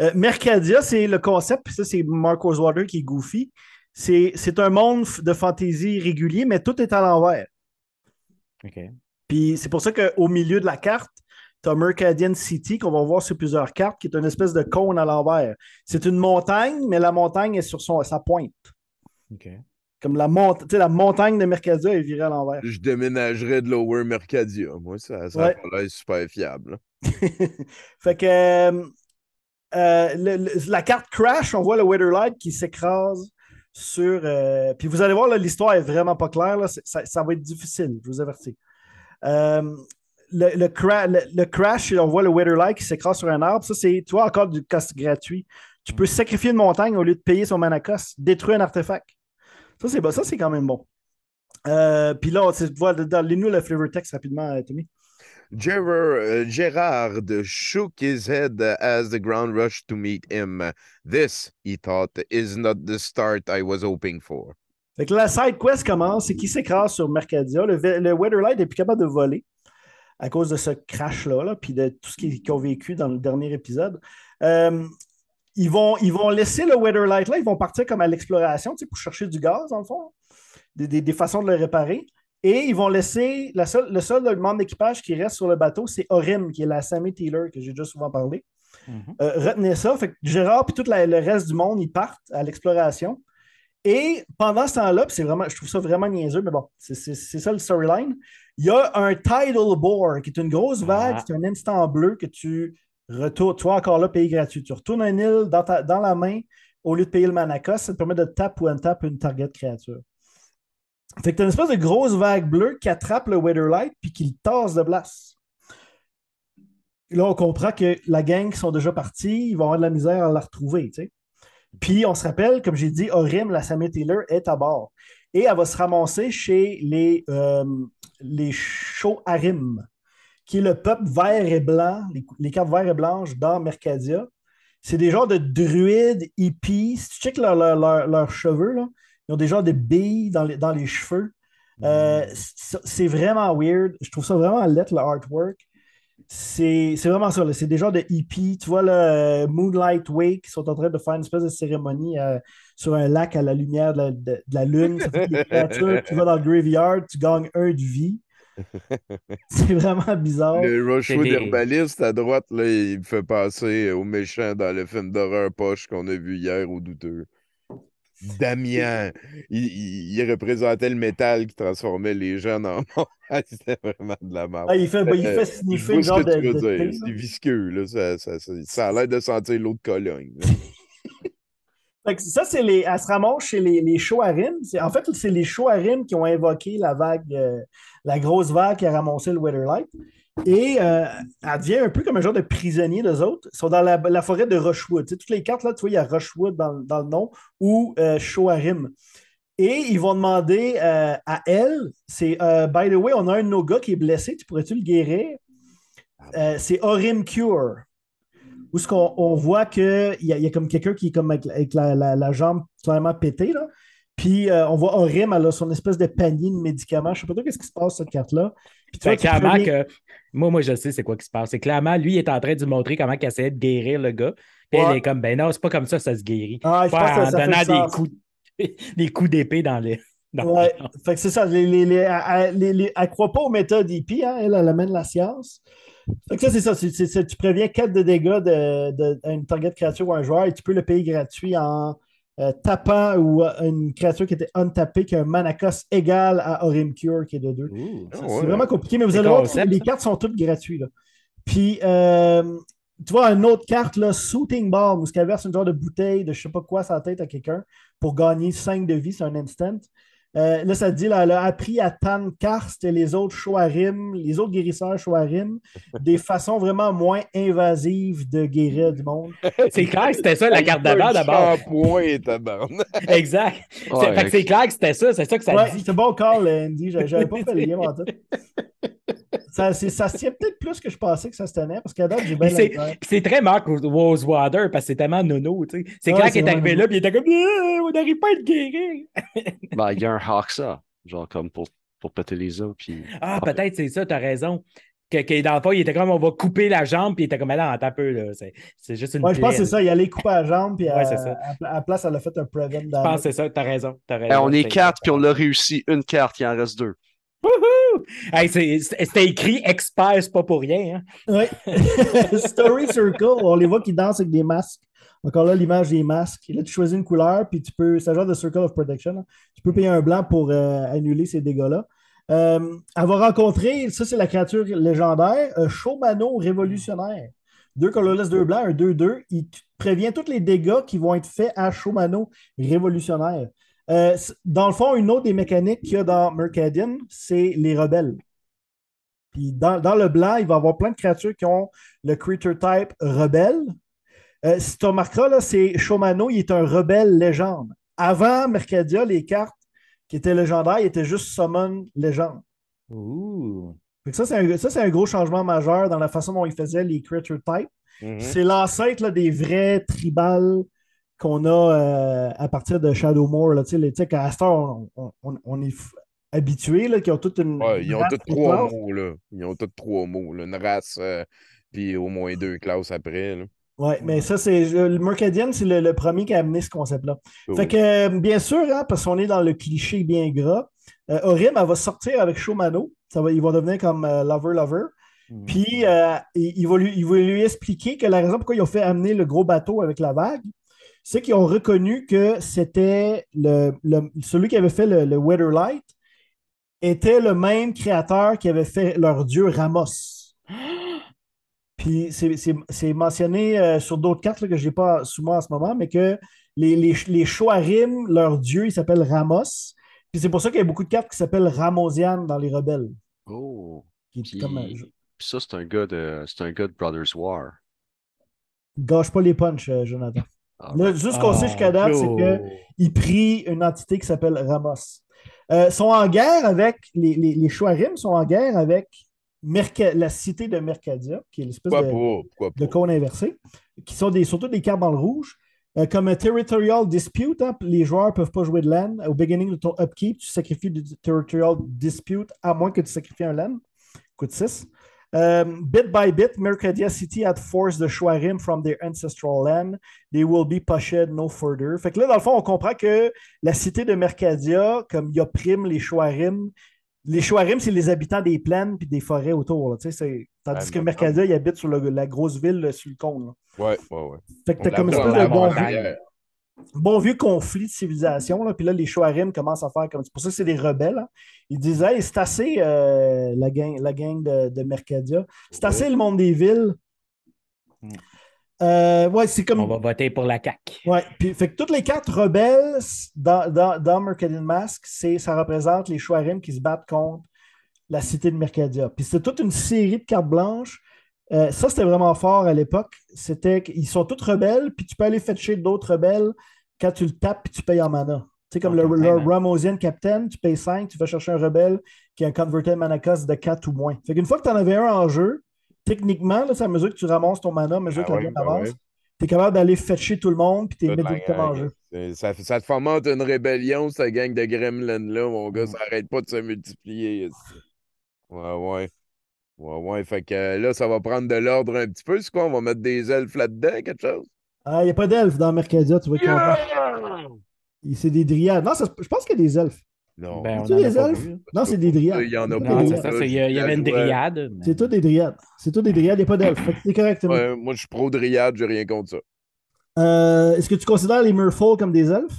Euh, Mercadia, c'est le concept, ça, c'est Marcos Water qui est goofy c'est un monde de fantaisie régulier, mais tout est à l'envers. OK. Puis c'est pour ça qu'au milieu de la carte, tu as Mercadian City, qu'on va voir sur plusieurs cartes, qui est une espèce de cône à l'envers. C'est une montagne, mais la montagne est sur son, sa pointe. OK. Comme la, la montagne de Mercadia est virée à l'envers. Je déménagerais de Lower Mercadia. Moi, ça, ça ouais. Là, super fiable. fait que euh, euh, la carte Crash, on voit le Weatherlight qui s'écrase sur. Euh, puis vous allez voir, l'histoire est vraiment pas claire. Ça, va être difficile, je vous avertis. Euh, le, le, crash, on voit le light qui s'écrase sur un arbre. Ça, c'est, toi encore du cost gratuit. Tu peux sacrifier une montagne au lieu de payer son manacos, détruire un artefact. Ça, c'est, ça, c'est quand même bon. Euh, puis là, on voit dans nous le flavor text rapidement, euh, Tommy. Euh, Gerard, shook his head as the ground rushed to meet him. This, he thought, is not the start I was hoping for. que la side quest commence et qui s'écrase sur Mercadia. Le, Weatherlight est plus capable de voler à cause de ce crash-là, là, puis de tout ce qu'ils ont vécu dans le dernier épisode. Euh, ils, vont, ils vont laisser le Weatherlight là, ils vont partir comme à l'exploration pour chercher du gaz, en fond, des façons de le réparer. Et ils vont laisser le seul membre d'équipage qui reste sur le bateau, c'est Orim, qui est la Sammy Taylor que j'ai déjà souvent parlé. Mhm. Euh, retenez ça. Fait que Gérard et tout le reste du monde, ils partent à l'exploration. Et pendant ce temps-là, c'est vraiment, je trouve ça vraiment niaiseux, mais bon, c'est ça le storyline. Il y a un tidal bore, qui est une grosse vague, ah. c'est un instant bleu que tu retournes, toi encore là, pays gratuit. Tu retournes un île dans, la main, au lieu de payer le Manaka, ça te permet de tap ou un tap une target créature. Fait que tu une espèce de grosse vague bleue qui attrape le Weatherlight puis qui le tasse de glace là, on comprend que la gang qui sont déjà partis, ils vont avoir de la misère à la retrouver. Puis on se rappelle, comme j'ai dit, Orim, la Sammy Taylor, est à bord. Et elle va se ramasser chez les, euh, les Arim qui est le peuple vert et blanc, les, capes vert verts et blanches dans Mercadia. C'est des genres de druides hippies. Si tu checkes leurs cheveux, là, ils ont déjà des billes dans les, dans les cheveux. Euh, hmm. c'est vraiment weird. Je trouve ça vraiment lettre, le artwork. C'est vraiment ça. C'est des genres de hippies. Tu vois, le euh, Moonlight Wake, ils sont en train de faire une espèce de cérémonie euh, sur un lac à la lumière de la, lune. créatures. tu vas dans le graveyard, tu gagnes un de vie. C'est vraiment bizarre. Le Rochefort d'herbaliste à droite, là, il fait passer aux méchant dans le film d'horreur poche qu'on a vu hier au douteux. Damien. Il, représentait le métal qui transformait les jeunes en ah, C'était vraiment de la merde. Ah, il, fait, signifier il fait euh, genre de, C'est visqueux. Là. Ça, ça, ça, a l'air de sentir l'eau de Cologne. ça, c'est les. Elle se ramasse chez les, les Shoharim. En fait, c'est les Shoharim qui ont invoqué la vague, euh, la grosse vague qui a ramassé le Weatherlight. Et euh, elle devient un peu comme un genre de prisonnier d'eux autres. Ils sont dans la, forêt de Rushwood. Tu sais, toutes les cartes, là, tu vois, il y a Rushwood dans, le nom ou euh, Shoharim. Et ils vont demander euh, à elle, c'est By the way, on a un de qui est blessé, tu pourrais-tu le guérir? c'est Orim Cure. Où ce qu'on voit qu'il y, a comme quelqu'un qui est comme avec, la, la, jambe clairement pétée, là. Puis euh, on voit Orim, elle a son espèce de panier de médicaments. Je sais pas trop qu'est-ce qui se passe cette carte-là. Ben, que moi, moi, je sais c'est quoi qui se passe. C'est clairement, lui, il est en train de lui montrer comment il essayait de guérir le gars. Puis elle est comme, ben non, c'est pas comme ça, ça se guérit. Ah, pas en donnant des coups, des coups d'épée dans les. ouais. Fait que c'est ça. elle ne croit pas aux méthodes hippie, hein, elle, elle amène la science. Fait que ça, c'est ça. tu préviens 4 de dégâts de, target créature ou un joueur et tu peux le payer gratuit en euh, tapant ou une créature qui était untapée qui a un Manacos égal à Orim Cure qui est de 2. Ah c'est vraiment compliqué, mais vous allez voir, les hein? cartes sont toutes gratuites. Puis, euh, tu vois, une autre carte, là, Shooting Bomb, où ce qu'elle verse une genre de bouteille de je sais pas quoi sa tête à quelqu'un pour gagner 5 de vie, sur un instant. Euh, là, ça dit, là, elle a appris à Tan Karst et les autres Shoarim, les autres guérisseurs Shoarim, des façons vraiment moins invasives de guérir du monde. c'est clair que c'était ça, la carte d'avant d'abord. point, Exact. c'est, clair que c'était ça, c'est ça que ça ouais, dit. C'est bon call, Andy. Euh, j'avais pas fait le game en tout ça, ça se tient peut-être plus que je pensais que ça se tenait, parce qu'à date, j'ai bien C'est très Mark Rosewater, parce que c'est tellement nono. C'est clair qui qu'il est arrivé là, puis il était comme ah, on n'arrive pas à être guéri ben, il y a un Hawksa, genre comme pour, péter les os. Puis... Ah, peut-être, c'est ça, t'as raison. Que, dans le fond, il était comme on va couper la jambe, puis il était comme là, attends tape. peu. C'est juste une. je pense que c'est ça, il allait couper la jambe, puis à, la à, place, elle a fait un prevent. Je pense que c'est ça, t'as raison. Ben, raison on est quatre, puis on l'a réussi une carte, il en reste deux. C'était écrit expert, pas pour rien. Hein? Story Circle, on les voit qui dansent avec des masques. Encore là, l'image des masques. Là, tu choisis une couleur, puis tu peux. C'est un genre de Circle of Protection. Hein. Tu peux payer un blanc pour euh, annuler ces dégâts-là. Euh, elle va rencontrer, ça c'est la créature légendaire, un euh, révolutionnaire. Deux colorless, deux blancs, un 2-2. Il prévient tous les dégâts qui vont être faits à showmano révolutionnaire. Euh, dans le fond, une autre des mécaniques qu'il y a dans Mercadian, c'est les rebelles. Puis dans, le blanc, il va y avoir plein de créatures qui ont le creature type rebelle. Euh, si tu remarqueras, c'est Shomano, il est un rebelle légende. Avant Mercadia, les cartes qui étaient légendaires étaient juste summon légende. Ça, c'est un, gros changement majeur dans la façon dont ils faisaient les creature types. Mm-hmm. C'est l'ancêtre des vrais tribales qu'on a euh, à partir de Shadowmoor. Là, les, Astor, on, est habitué là, ont toute une. ils ont trois mots, là. Ils ont toutes trois mots, Une race, euh, puis au moins deux classes après, là. Oui, mais ça, c'est. Le Mercadian, c'est le, premier qui a amené ce concept-là. Oh fait que, euh, bien sûr, hein, parce qu'on est dans le cliché bien gras, euh, elle va sortir avec Shomano. Ça va, devenir comme Lover Lover. Mm-hmm. Puis, il, va lui, il, va lui, expliquer que la raison pourquoi ils ont fait amener le gros bateau avec la vague, c'est qu'ils ont reconnu que c'était le, celui qui avait fait le, le Weatherlight était le même créateur qui avait fait leur dieu Ramos. Puis c'est, mentionné euh, sur d'autres cartes que je n'ai pas sous moi en ce moment, mais que les, les, les leur dieu, il s'appelle Ramos. Puis c'est pour ça qu'il y a beaucoup de cartes qui s'appellent Ramosian dans les Rebelles. Oh. puis, ça, c'est un, gars de, c'est un gars de Brothers War. Gâche pas les punchs, euh, Jonathan. Ah, Là, ben, juste qu'on ah, sait jusqu'à date, ben, c'est oh. qu'ils prient une entité qui s'appelle Ramos. Euh, sont en guerre avec les, les, les sont en guerre avec la cité de Mercadia, qui est l'espèce de, cône inversé, qui sont des, surtout des cartes dans rouge. Euh, comme un territorial dispute, hein, les joueurs ne peuvent pas jouer de land. Au beginning de ton upkeep, tu sacrifies du territorial dispute à moins que tu sacrifies un land. Coûte 6. Um, bit by bit, Mercadia City had forced the Shuarim from their ancestral land. They will be pushed no further. Fait que là, dans le fond, on comprend que la cité de Mercadia, comme il opprime les Shuarim, les Shuarim, c'est les habitants des plaines puis des forêts autour. tandis que ben, Mercadia, il habite sur la grosse ville, sur le cône. Ouais, ouais, ouais. Fait que t'as comme une espèce de bon bon vieux conflit de civilisation. Là. Puis là, les Shoarim commencent à faire comme. C'est pour ça que c'est des rebelles. Hein. Ils disaient c'est assez euh, la, gang, de, de Mercadia. C'est assez le monde des villes. Mm. Euh, On va voter pour la CAQ. Ouais, puis fait que toutes les quatre rebelles dans, dans, dans Mask, ça représente les Shoarim qui se battent contre la cité de Mercadia. Puis c'est toute une série de cartes blanches euh, ça, c'était vraiment fort à l'époque. C'était qu'ils sont tous rebelles, puis tu peux aller fetcher d'autres rebelles quand tu le tapes, puis tu payes en mana. Tu sais, comme le, le Ramosian Captain, tu payes 5, tu vas chercher un rebelle qui a un Converted Mana Cost de 4 ou moins. Fait qu'une fois que tu en avais un en jeu, techniquement, c'est à mesure que tu ramasses ton mana, à mesure ah que la game bah avance, tu es capable d'aller fetcher tout le monde, puis tu es mettre en jeu. Ça, ça, te fomente une rébellion, cette gang de gremlins-là, mon gars, mm. ça n'arrête pas de se multiplier. Ouais, ouais. Ouais, ouais, fait que euh, là, ça va prendre de l'ordre un petit peu. C'est quoi? On va mettre des elfes là-dedans, quelque chose? Il ah, n'y a pas d'elfes dans Mercadia, tu vois. Yeah! C'est des dryades. Non, je pense qu'il y a des elfes. Non. c'est ben, des elfes? Hein. Non, c'est des dryades. Il y en a pas. Il y, avait une dryade. C'est tout des dryades. C'est tout des dryades, il n'y a pas d'elfes. C'est correct. Ouais, moi, je suis pro-dryade, n'ai rien contre ça. Euh, Est-ce que tu considères les merfolk comme des elfes?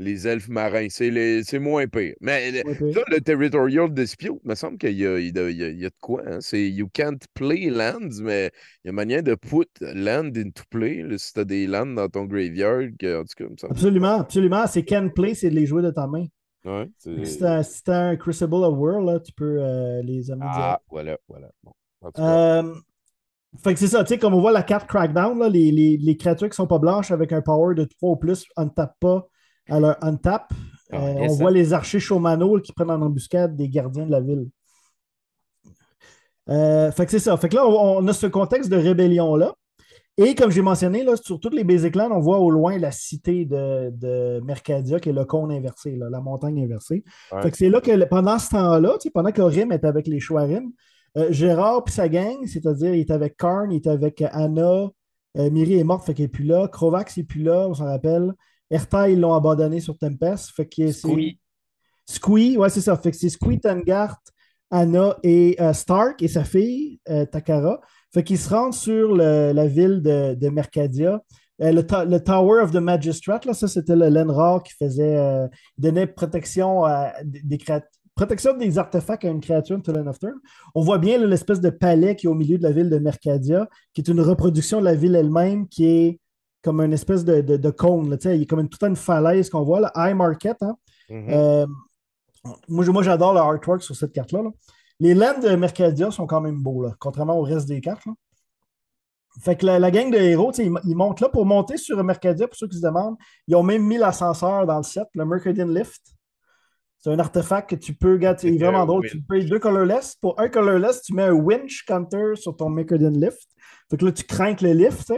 les elfes marins. C'est moins pire. Mais là, le Territorial Dispute, il me semble qu'il y, y, a de quoi. Hein. C'est You can't play lands, mais il y a manière de put land into play. si t'as des lands dans ton graveyard, en tout cas, Absolument, absolument. C'est can play, c'est de les jouer de ta main. si t'as un Crucible of World, là, tu peux euh, les amener. Ah, voilà, voilà. Bon. Euh, fait que c'est ça, tu sais, comme on voit la carte Crackdown, là, les, les, les, créatures qui sont pas blanches avec un power de 3 ou plus, on ne tape pas alors, ah, euh, on untap, on voit les archers Chaumano qui prennent en embuscade des gardiens de la ville. Euh, fait que c'est ça. Fait que là, on, a ce contexte de rébellion-là. Et comme j'ai mentionné, là, sur toutes les Basic on voit au loin la cité de, Mercadia, qui est le cône inversé, la montagne inversée. Fait que c'est là que pendant ce temps-là, pendant que Rim est avec les Chouarim, euh, Gérard puis sa gang, c'est-à-dire il est avec Karn, il est avec Anna, Miri est morte, fait qu'il n'est plus là, Crovax n'est plus là, on s'en rappelle. Erta, ils l'ont abandonné sur Tempest. Fait Squee. Squee, ouais, c'est ça. Fait que c'est Squee, Tengart, Anna et euh, Stark et sa fille, euh, Takara. Fait qu'ils se rendent sur la ville de, Mercadia. Euh, le, Tower of the Magistrate, là, ça, c'était le Lenrar qui faisait, donnait protection des créatures protection des artefacts à une créature de of turn. On voit bien l'espèce de palais qui est au milieu de la ville de Mercadia, qui est une reproduction de la ville elle-même, qui est comme une espèce de, de, cône. il y a comme une, toute une falaise qu'on voit, là, High Market. Hein. Mm-hmm. Euh, moi, j'adore le artwork sur cette carte-là. Les lands de Mercadia sont quand même beaux, contrairement au reste des cartes. Fait que la, gang de héros, ils, ils, montent là pour monter sur Mercadia, pour ceux qui se demandent. Ils ont même mis l'ascenseur dans le set, le Mercadian Lift. C'est un artefact que tu peux, gâter. c'est vraiment drôle. Tu payes deux colorless. Pour un colorless, tu mets un winch counter sur ton Mercadian Lift. Fait que là, tu crains le lift.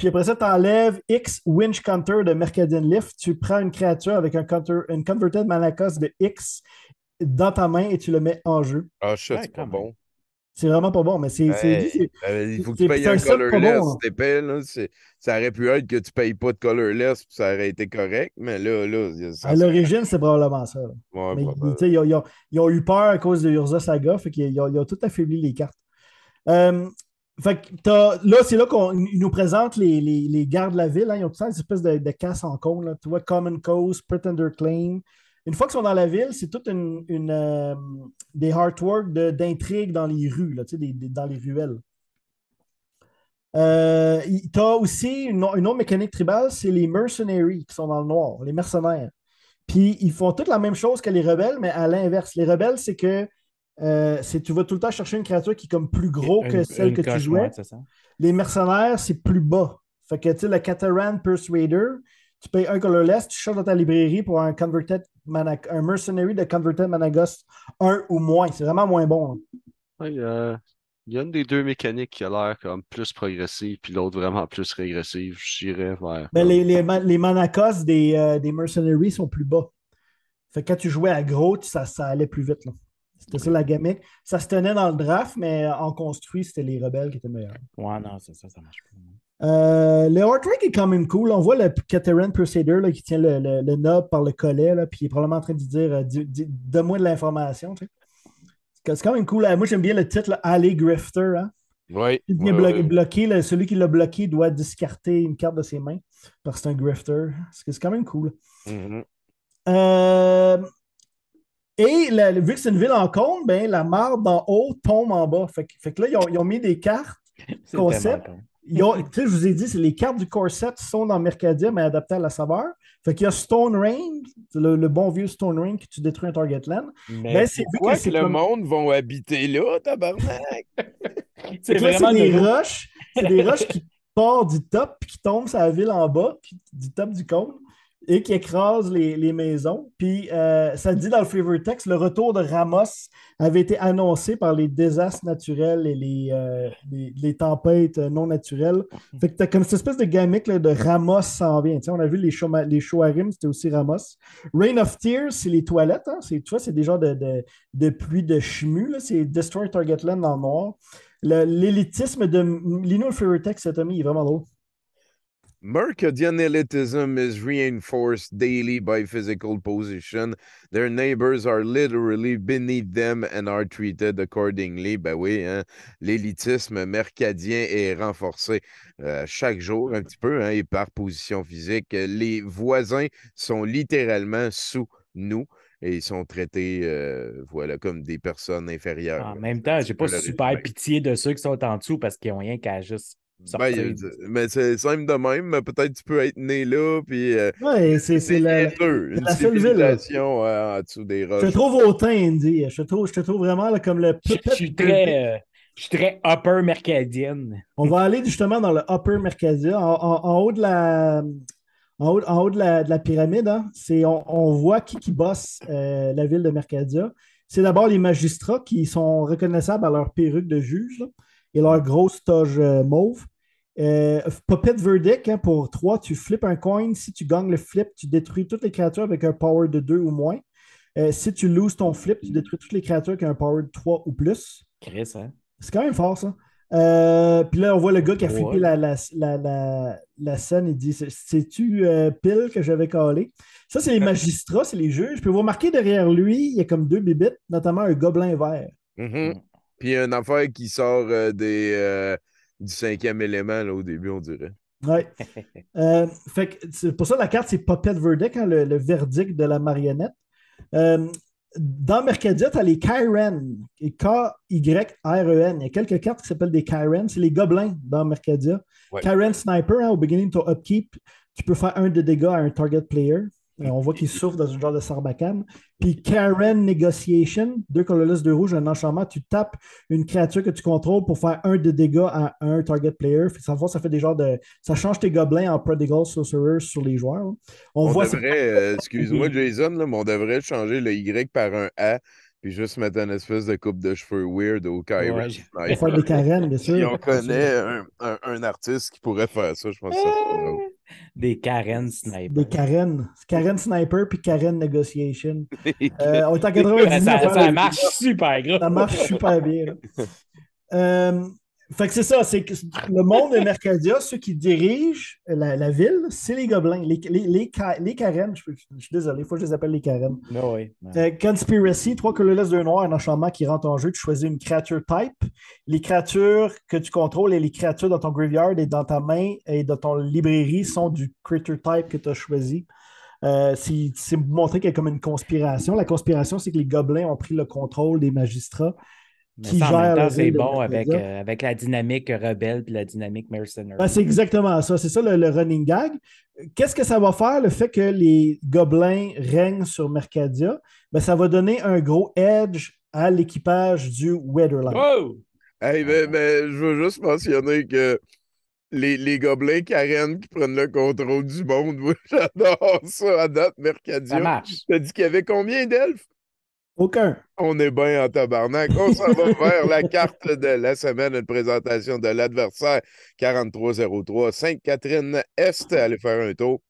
Puis après ça, tu enlèves X Winch Counter de Mercadian Lift. Tu prends une créature avec un counter, une Converted Malakos de X dans ta main et tu le mets en jeu. Ah, ça, c'est pas bon. C'est vraiment pas bon, mais c'est. Ben, il faut que tu payes un colorless, c'était hein. bon, Ça aurait pu être que tu payes pas de colorless, et ça aurait été correct, mais là. là à l'origine, c'est probablement ça. mais, tu Ils, ont, ils, ont, eu peur à cause de Urza Saga, fait qu'ils ont, tout affaibli les cartes. Euh, fait là, c'est là qu'ils nous présentent les, gardes de la ville. Hein. Ils ont toutes sortes une de, de casse en cône. Tu vois, Common Cause, Pretender Claim. Une fois qu'ils sont dans la ville, c'est toute une, une euh, des hard d'intrigues dans les rues, dans les ruelles. Euh, tu as aussi une, une, autre mécanique tribale, c'est les mercenaries qui sont dans le noir, les mercenaires. Puis ils font toute la même chose que les rebelles, mais à l'inverse. Les rebelles, c'est que euh, c'est tu vas tout le temps chercher une créature qui est comme plus gros que celle que tu jouais. Les mercenaires, c'est plus bas. Fait que tu sais, le Cataran Persuader, tu payes un colorless, tu cherches dans ta librairie pour un converted un mercenary de converted Managos un ou moins. C'est vraiment moins bon. Hein. Euh, il y a une des deux mécaniques qui a l'air comme plus progressive, puis l'autre vraiment plus régressive. J'irais vers. Mais ben, les, euh, les, manacos des, des mercenaries sont plus bas. Fait que quand tu jouais à gros, ça, ça allait plus vite. Là. C'était ça la gimmick. Ça se tenait dans le draft, mais en construit, c'était les rebelles qui étaient meilleurs. Ouais, non, c'est ça, ça marche pas. Euh, le hard track est quand même cool. On voit le Catherine Pursader qui tient le, le, knob par le collet, puis il est probablement en train de dire euh, Donne-moi de l'information. C'est quand même cool. Euh, moi, j'aime bien le titre Allez, Grifter. Hein. Il bloqué. celui qui l'a bloqué doit discarter une carte de ses mains parce que c'est un grifter. C'est quand même cool. Mm-hmm. euh, et vu que c'est une ville en cône, ben, la marde d'en haut tombe en bas. Fait, que, là, ils ont, mis des cartes concept. Tu ont, je vous ai dit, les cartes du corset sont dans Mercadia, mais adaptées à la saveur. Fait qu'il y a Stone Ring, le, bon vieux Stone Ring que tu détruis un Land. Mais ben, c'est pourquoi que, le monde va habiter là, tabarnak? c'est vraiment des roches. C'est des roches qui partent du top puis qui tombent sur la ville en bas, du top du cône et qui écrase les, maisons. Puis euh, ça dit dans le Flavor Text, le retour de Ramos avait été annoncé par les désastres naturels et les, euh, les, tempêtes non naturelles. Fait que t'as comme cette espèce de gimmick de Ramos s'en vient. on a vu les, les c'était aussi Ramos. Rain of Tears, c'est les toilettes. Hein. Tu vois, c'est des genres de, de, de pluie de chemu. C'est Destroy Target Land noir. L'élitisme de Lino Flavor Text, cet il est vraiment drôle. Mercadian elitism is reinforced daily by physical position. Their neighbors are literally beneath them and are treated accordingly. Ben oui, hein. l'élitisme mercadien est renforcé euh, chaque jour un petit peu hein? et par position physique. Les voisins sont littéralement sous nous et ils sont traités euh, voilà, comme des personnes inférieures. En même temps, j'ai pas super pitié de ceux qui sont en dessous parce qu'ils n'ont rien qu'à juste ben, mais c'est simple de même, peut-être tu peux être né là, puis. Euh, c'est, la, seule ville. en des Je te trouve autant, Indy. Je te trouve, je trouve vraiment comme le. Euh, je, suis très. upper mercadienne. On va aller justement dans le upper mercadien, en, haut de la. En de, la, pyramide, hein. on, voit qui, qui bosse euh, la ville de Mercadia. C'est d'abord les magistrats qui sont reconnaissables à leur perruque de juge et leur grosse toge mauve. Euh, puppet Verdict, hein, pour 3, tu flips un coin. Si tu gagnes le flip, tu détruis toutes les créatures avec un power de 2 ou moins. Euh, si tu loses ton flip, tu détruis toutes les créatures avec un power de 3 ou plus. Hein? C'est quand même fort, ça. Euh, puis là, on voit le gars qui a flippé la, scène. Il dit C'est-tu pile que j'avais collé Ça, c'est les magistrats, c'est les juges. Puis vous remarquez derrière lui, il y a comme deux bibites, notamment un gobelin vert. -hmm. Puis une affaire qui sort des du cinquième élément là, au début, on dirait. Oui. Euh, pour ça, la carte, c'est Puppet Verdict, hein, le, verdict de la marionnette. Euh, dans Mercadia, tu as les Kyren, K-Y-R-E-N. Il y a quelques cartes qui s'appellent des Kyren. C'est les gobelins dans Mercadia. Kyren Sniper, hein, au beginning de ton upkeep, tu peux faire un de dégâts à un target player. Euh, on voit qu'il souffre dans une genre de sarbacane. Puis Karen Negotiation, deux colorless, de rouge un enchantement. Tu tapes une créature que tu contrôles pour faire un de dégâts à un target player. Ça, ça fait des genres de. Ça change tes gobelins en Prodigal sorcerers sur les joueurs. On, devrait, euh, excuse-moi, Jason, mais on devrait changer le Y par un A puis juste mettre une espèce de coupe de cheveux weird au Kyrie. faire des Karen, bien sûr. Si on connaît un, artiste qui pourrait faire ça, je pense que ça des Karen Sniper. Des Karen. Karen Sniper puis Karen Negotiation. Euh, on est en ça, marche super gros. Ça marche super bien. Fait que c'est ça, c'est que le monde de Mercadia, ceux qui dirigent la, ville, c'est les gobelins, les, les, Karen, je, suis désolé, il faut que je les appelle les Karen. No ben ben. euh, conspiracy, trois de noir, un enchantement qui rentre en jeu, tu choisis une créature type, les créatures que tu contrôles et les créatures dans ton graveyard et dans ta main et dans ton librairie sont du creature type que tu as choisi. Euh, c'est montrer qu'il y a comme une conspiration. La conspiration, c'est que les gobelins ont pris le contrôle des magistrats qui ça, c'est bon avec, euh, avec la dynamique rebelle et la dynamique mercenaire. Ben, c'est exactement ça. C'est ça le, running gag. Qu'est-ce que ça va faire, le fait que les gobelins règnent sur Mercadia? Ben, ça va donner un gros edge à l'équipage du Weatherland. Oh! Hey, ah. mais, je veux juste mentionner que les, les gobelins règnent, qui prennent le contrôle du monde, j'adore ça à date, Mercadia. Ça marche. dit qu'il y avait combien d'elfes? Aucun. On est bien en tabarnak. On s'en va vers la carte de la semaine, une présentation de l'adversaire 4303 Sainte-Catherine-Est. Allez faire un tour.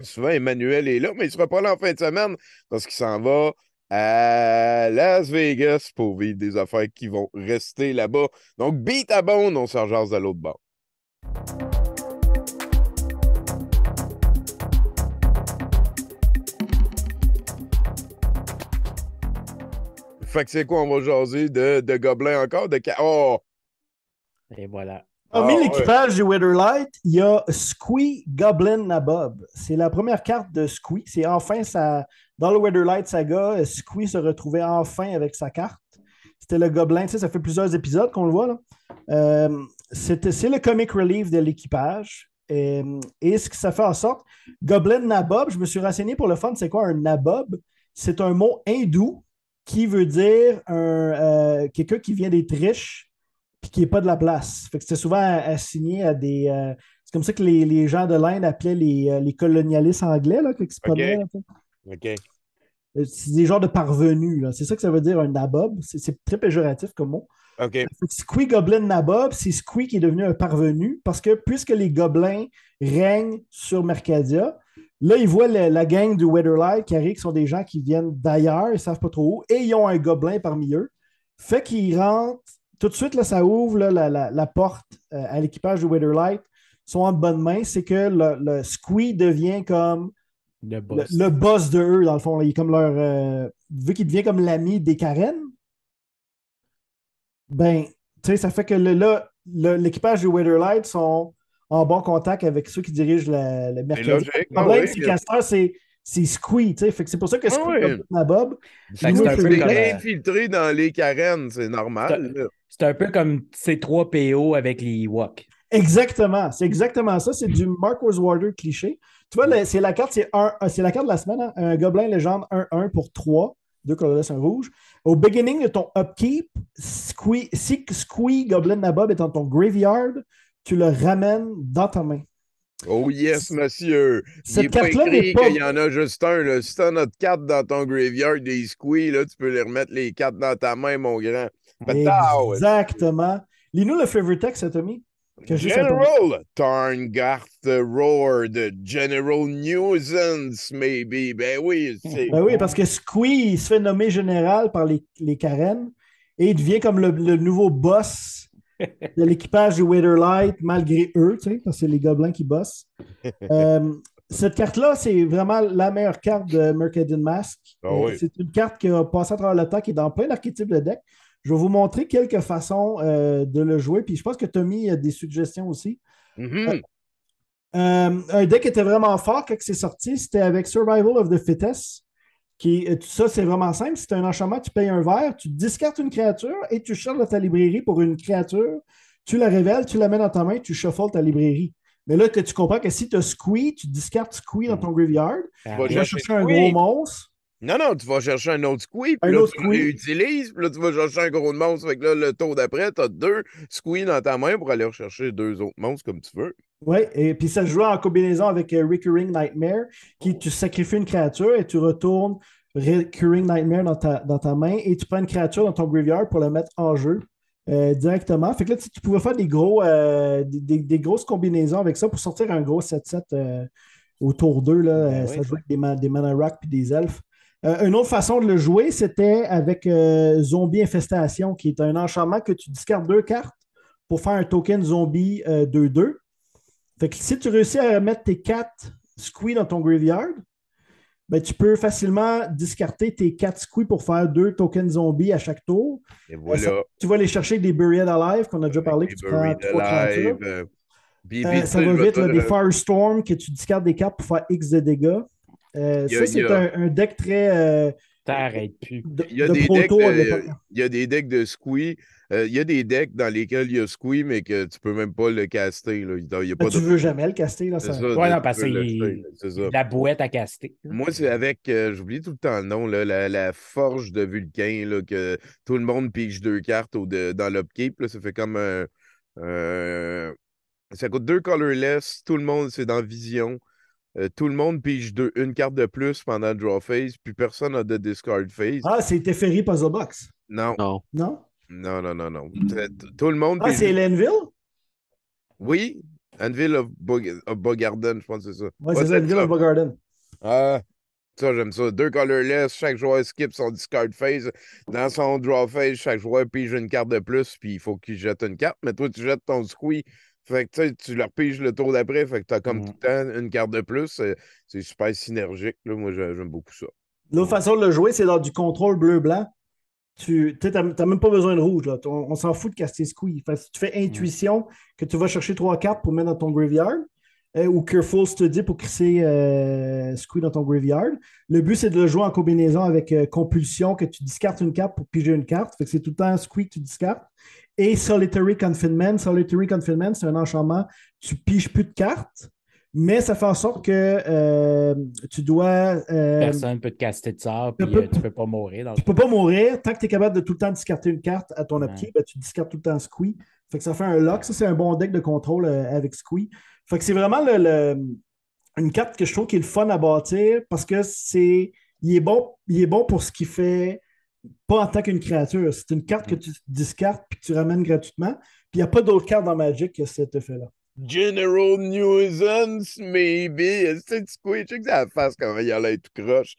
Souvent, Emmanuel est là, mais il ne sera pas là en fin de semaine parce qu'il s'en va à Las Vegas pour vivre des affaires qui vont rester là-bas. Donc, beat à bon, on se rejase de l'autre bord. Fait que c'est quoi, on va jaser de, de encore? De... Oh! Et voilà. Parmi ah, l'équipage du Weatherlight, il y a Squee Goblin Nabob. C'est la première carte de Squee. C'est enfin ça Dans le Weatherlight saga, Squee se retrouvait enfin avec sa carte. C'était le Gobelin, tu sais, ça fait plusieurs épisodes qu'on le voit. Là. Euh, c'est le comic relief de l'équipage. Et, euh, et, ce que ça fait en sorte, Goblin Nabob, je me suis renseigné pour le fun, c'est quoi un Nabob? C'est un mot hindou qui veut dire euh, quelqu'un qui vient des triches et qui n'est pas de la place. Fait que c'était souvent assigné à des. Euh, c'est comme ça que les, gens de l'Inde appelaient les, euh, colonialistes anglais, là, c'est pas OK. C'est des genres de parvenus. C'est ça que ça veut dire un nabob. C'est, très péjoratif comme mot. Okay. Squee Goblin Nabob, c'est Squee qui est devenu un parvenu parce que puisque les gobelins règnent sur Mercadia, Là, ils voient la, gang du Weatherlight qui qui sont des gens qui viennent d'ailleurs, ils ne savent pas trop où, et ils ont un gobelin parmi eux. Fait qu'ils rentrent, tout de suite, là, ça ouvre la, la, porte euh, à l'équipage du Weatherlight. Ils sont en bonne main, c'est que le, le Squee devient comme le boss. de eux, dans le fond. Il est comme leur. Euh, vu qu'il devient comme l'ami des Karen, ben, tu sais, ça fait que l'équipage du Weatherlight sont en bon contact avec ceux qui dirigent le mercredi. le ah c'est c'est Squee, c'est pour ça que ah Squee Nabob, Nabob... C'est un euh, infiltré dans les carènes, c'est normal. C'est un, peu comme ces trois PO avec les Walk. Exactement, c'est exactement ça. C'est du Mark Water cliché. Tu vois, c'est la carte, euh, c'est la carte de la semaine, hein. un gobelin légende 1-1 pour 3, deux colorless, un rouge. Au beginning de ton upkeep, Squee, Squee Gobelin Nabob est dans ton graveyard tu le ramènes dans ta main. Oh yes, monsieur. Cette carte-là n'est pas. Il y en a juste un. Là. Si tu notre carte dans ton graveyard des Squee, là, tu peux les remettre les quatre dans ta main, mon grand. Exactement. Lis-nous le favorite text, Tommy. General Tarngarth Roared, General Nuisance, maybe. Ben oui, Ben oui, parce que Squee, se fait nommer général par les, les Karen et il devient comme le nouveau boss de l'équipage du Light, malgré eux, parce que c'est les gobelins qui bossent. Euh, cette carte-là, c'est vraiment la meilleure carte de Mercadin Mask. Ah euh, c'est une carte qui a passé à travers le temps, qui est dans plein d'archétypes de deck. Je vais vous montrer quelques façons euh, de le jouer. Puis je pense que Tommy a des suggestions aussi. Mm-hmm. un deck était vraiment fort quand c'est sorti, c'était avec Survival of the Fittest tout euh, ça, c'est vraiment simple. Si tu as un enchantement, tu payes un verre, tu discartes une créature et tu cherches dans ta librairie pour une créature. Tu la révèles, tu la mets dans ta main, tu shuffles ta librairie. Mais là, que tu comprends que si tu as Squee, tu discartes Squee dans ton hmm. graveyard. Tu vas chercher, un gros monstre. Non, non, tu vas chercher un autre squee, puis tu l'utilises puis là, tu vas chercher un gros monstre. Fait là, le tour d'après, tu as deux Squee dans ta main pour aller rechercher deux autres monstres comme tu veux. Oui, et puis ça joue en combinaison avec euh, Recurring Nightmare, qui tu sacrifies une créature et tu retournes Recurring Nightmare dans ta, main et tu prends une créature dans ton graveyard pour la mettre en jeu euh, directement. Fait que là, tu, pouvais faire des, gros, euh, des, grosses combinaisons avec ça pour sortir un gros 7-7 autour d'eux. Là, ben ça joue avec des, des Mana Rock puis des elfes. une autre façon de le jouer, c'était avec Zombie Infestation, qui est un enchantement que tu discardes deux cartes pour faire un token zombie 2-2. Fait que si tu réussis à mettre tes 4 squeeze dans ton graveyard, ben, tu peux facilement discarter tes 4 squis pour faire deux tokens zombies à chaque tour. Euh, tu vas aller chercher des Buried Alive qu'on a déjà parlé, que tu prends 3 3 euh, euh, ça va vite, des Firestorm que tu discardes des cartes pour faire X de dégâts. ça, c'est un, deck très plus. Il y, a des decks, de squee. Euh, il y a des decks dans lesquels il y a squee, mais que tu peux même pas le caster. tu veux jamais le caster. Là, ça... non, parce que la boîte à caster. Moi, c'est avec, euh, j'oublie tout le temps le nom, la, forge de Vulcain, que tout le monde pige deux cartes dans l'upkeep. Ça fait comme ça coûte deux colorless. Tout le monde, c'est dans Vision. Euh, tout le monde pige deux, une carte de plus pendant le draw phase, puis personne n'a de discard phase. Ah, c'est Teferi Puzzle Box. Non. Non. Non, non, non, non. Tout le monde. Ah, c'est l'Enville? Oui. Anvil of, garden je pense que c'est ça. Oui, c'est Anvil of Bogarden. Ah, ça, j'aime ça. Deux colorless, chaque joueur skip son discard phase. Dans son draw phase, chaque joueur pige une carte de plus, puis il faut qu'il jette une carte. Mais toi, tu jettes ton squee fait que tu leur piges le tour d'après, fait que tu as comme tout mm. le temps une carte de plus. C'est super synergique. Là. Moi, j'aime beaucoup ça. L'autre façon de le jouer, c'est dans du contrôle bleu-blanc. Tu n'as même pas besoin de rouge. On, s'en fout de casser Squee. Fait tu fais mm. intuition que tu vas chercher trois cartes pour mettre dans ton graveyard euh, ou Careful Study pour crisser euh, Squee dans ton graveyard. Le but, c'est de le jouer en combinaison avec euh, Compulsion, que tu discartes une carte pour piger une carte. Fait que c'est tout le temps Squee que tu discartes et Solitary Confinement. Solitary Confinement, c'est un enchantement. Tu piges plus de cartes, mais ça fait en sorte que euh, tu dois. Euh, Personne ne peut te caster de sort, puis euh, tu ne peux pas mourir. tu ne peux pas mourir. Tant que tu es capable de tout le temps discarter une carte à ton appui, ben, tu discartes tout le temps Squee. Fait que ça fait un lock. Ça, c'est un bon deck de contrôle avec Squee. Fait que c'est vraiment une carte que je trouve qui est le fun à bâtir parce que c'est. Il est bon, il est bon pour ce qu'il fait pas en tant qu'une créature. C'est une carte que tu discartes puis que tu ramènes gratuitement. Puis il n'y a pas d'autre carte dans Magic que cet effet-là. General Nuisance, maybe. C'est tu sais que ça face quand il a l'air tout croche.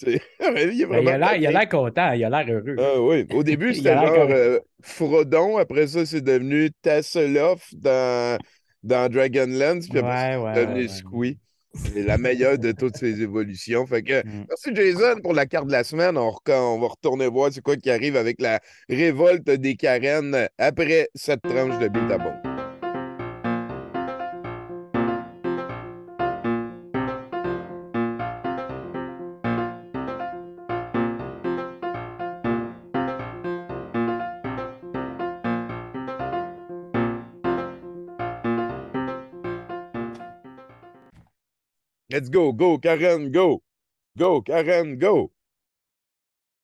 Ben, il, a l'air content, il a l'air heureux. Ah, oui. Au début, c'était genre euh, Frodon. Après ça, c'est devenu Tasseloff dans, dans Dragonlance. Puis après, c'est devenu ouais, c'est la meilleure de toutes ces évolutions. Fait que, mm. merci Jason pour la carte de la semaine. On, on va retourner voir c'est quoi qui arrive avec la révolte des Karen après cette tranche de beat Let's go, go, Karen, go. Go, Karen, go.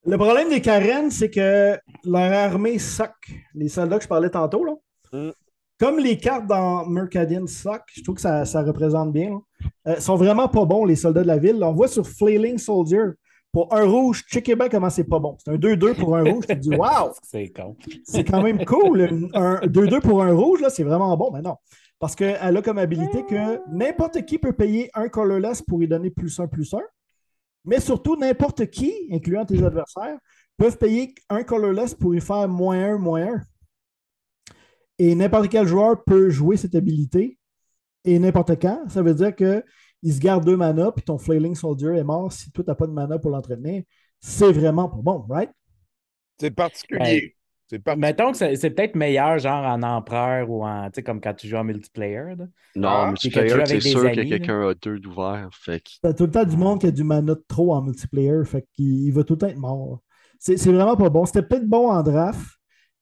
Le problème des Karen, c'est que leur armée soc, les soldats que je parlais tantôt, mm. comme les cartes dans Mercadian suck, je trouve que ça, représente bien, euh, sont vraiment pas bons, les soldats de la ville. on voit sur Flailing Soldier, pour un rouge, checkez bien comment c'est pas bon. C'est un 2-2 pour un rouge, tu te dis, waouh! C'est C'est quand même cool. Un 2-2 pour un rouge, là, c'est vraiment bon, mais non. Parce qu'elle a comme habilité que ah. n'importe qui peut payer un colorless pour y donner plus un, plus un. Mais surtout, n'importe qui, incluant tes adversaires, peuvent payer un colorless pour y faire moins un, moins un. Et n'importe quel joueur peut jouer cette habilité et n'importe quand. Ça veut dire qu'il se garde deux manas, puis ton Flailing Soldier est mort si toi, tu n'as pas de mana pour l'entraîner. C'est vraiment pas bon, right? C'est particulier. Mettons que c'est peut-être meilleur, genre en empereur ou en. Tu sais, comme quand tu joues en multiplayer. Non, ah. en multiplayer, c'est sûr que quelqu'un a deux d'ouvert. Fait T'as tout le temps du monde qui a du mana trop en multiplayer. Fait qu'il va tout le temps être mort. C'est vraiment pas bon. C'était peut-être bon en draft.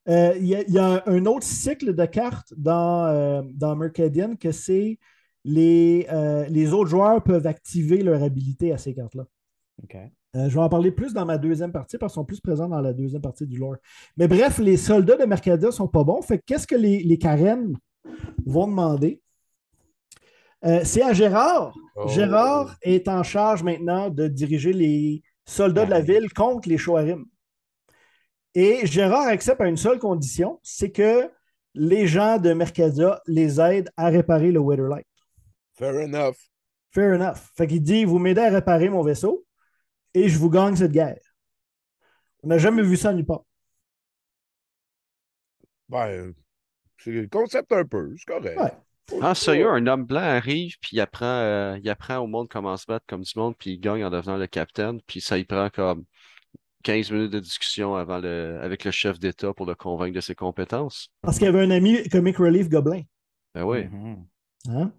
Euh, il y, a un autre cycle de cartes dans, euh, dans Mercadian que c'est les, euh, les autres joueurs peuvent activer leur habilité à ces cartes-là. OK. Euh, je vais en parler plus dans ma deuxième partie parce qu'ils sont plus présents dans la deuxième partie du lore. Mais bref, les soldats de Mercadia sont pas bons. Fait qu'est-ce que les, Karen vont demander? Euh, c'est à Gérard. Oh. Gérard est en charge maintenant de diriger les soldats de la ville contre les Shoarim. Et Gérard accepte à une seule condition, c'est que les gens de Mercadia les aident à réparer le Weatherlight. Fair enough. Fair enough. Fait qu'il dit, vous m'aidez à réparer mon vaisseau, et je vous gagne cette guerre. On n'a jamais vu ça nulle part. Ben, c'est le concept un peu, c'est correct. Ah, en sérieux, un homme blanc arrive, puis il apprend, euh, il apprend au monde comment se battre comme du monde, puis il gagne en devenant le capitaine, puis ça il prend comme 15 minutes de discussion avec le chef d'État pour le convaincre de ses compétences. Parce qu'il y avait un ami comic relief gobelin. Ben oui. Mhm. Hein?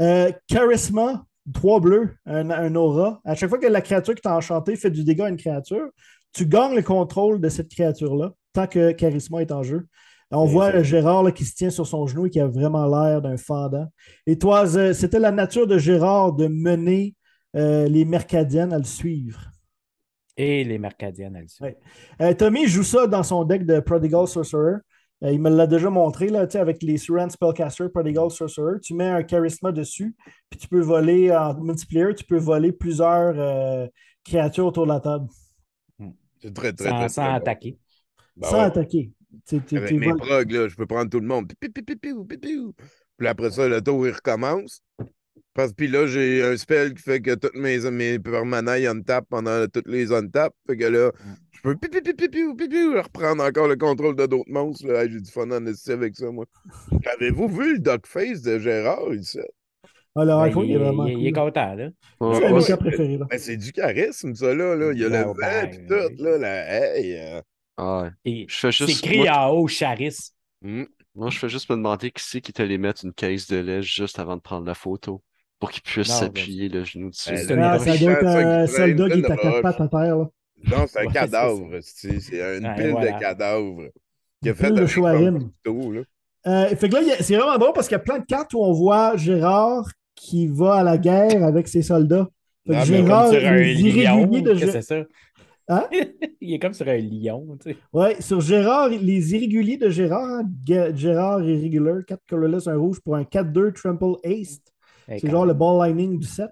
Euh, charisma, trois bleus, un, aura. À chaque fois que la créature que t'a enchanté enchantée fait du dégât à une créature, tu gagnes le contrôle de cette créature-là tant que Charisma est en jeu. On voit Gérard qui se tient sur son genou et qui a vraiment l'air d'un fendant. Et toi, euh, c'était la nature de Gérard de mener euh, les Mercadiennes à le suivre. Et les Mercadiennes à le suivre. Euh, Tommy joue ça dans son deck de Prodigal Sorcerer. Euh, il me l'a déjà montré là, avec les Surrend Spellcaster, Prodigal Sorcerer. Tu mets un charisma dessus, puis tu peux voler en multiplayer, tu peux voler plusieurs euh, créatures autour de la table. Hmm. C'est très, très, sans, très, Sans attaquer. Ben sans attaquer. mes prog, là, je peux prendre tout le monde. Puis après ça, le tour, il recommence. Parce puis là, j'ai un spell qui fait que toutes mes, mes permanents, ils on tap pendant toutes les on tap. Fait que là, hmm peux pipi, pipi, pipi, reprendre encore le contrôle de d'autres monstres. J'ai du fun en avec ça, moi. Avez-vous vu le face de Gérard ici? Ah, ben, il, est vraiment. Il, est content, là. C'est c'est ah, ouais, préféré, là. Ben, c'est du charisme, ça, là. là. Il y a le ben, vent, tout, là. La... Hey, C'est écrit haut, charisme. Hmm? Moi, je fais juste me demander qui c'est qui t'allait mettre une caisse de lait juste avant de prendre la photo pour qu'il puisse s'appuyer le genou dessus. ça doit Soldat qui est à quatre pattes à terre, non, c'est un cadavre, c'est, une pile de cadavres. Euh, il a fait de Chouarim. Euh, là, c'est vraiment drôle parce qu'il y a plein de cartes où on voit Gérard qui va à la guerre avec ses soldats. Fait que Gérard, comme sur lion, de que c'est ça. Hein? il est comme sur un lion, tu sur Gérard, les irréguliers de Gérard, hein. Gérard irrégulier, 4 colorless, un rouge pour un 4-2 Trample Ace. c'est genre le ball lining du set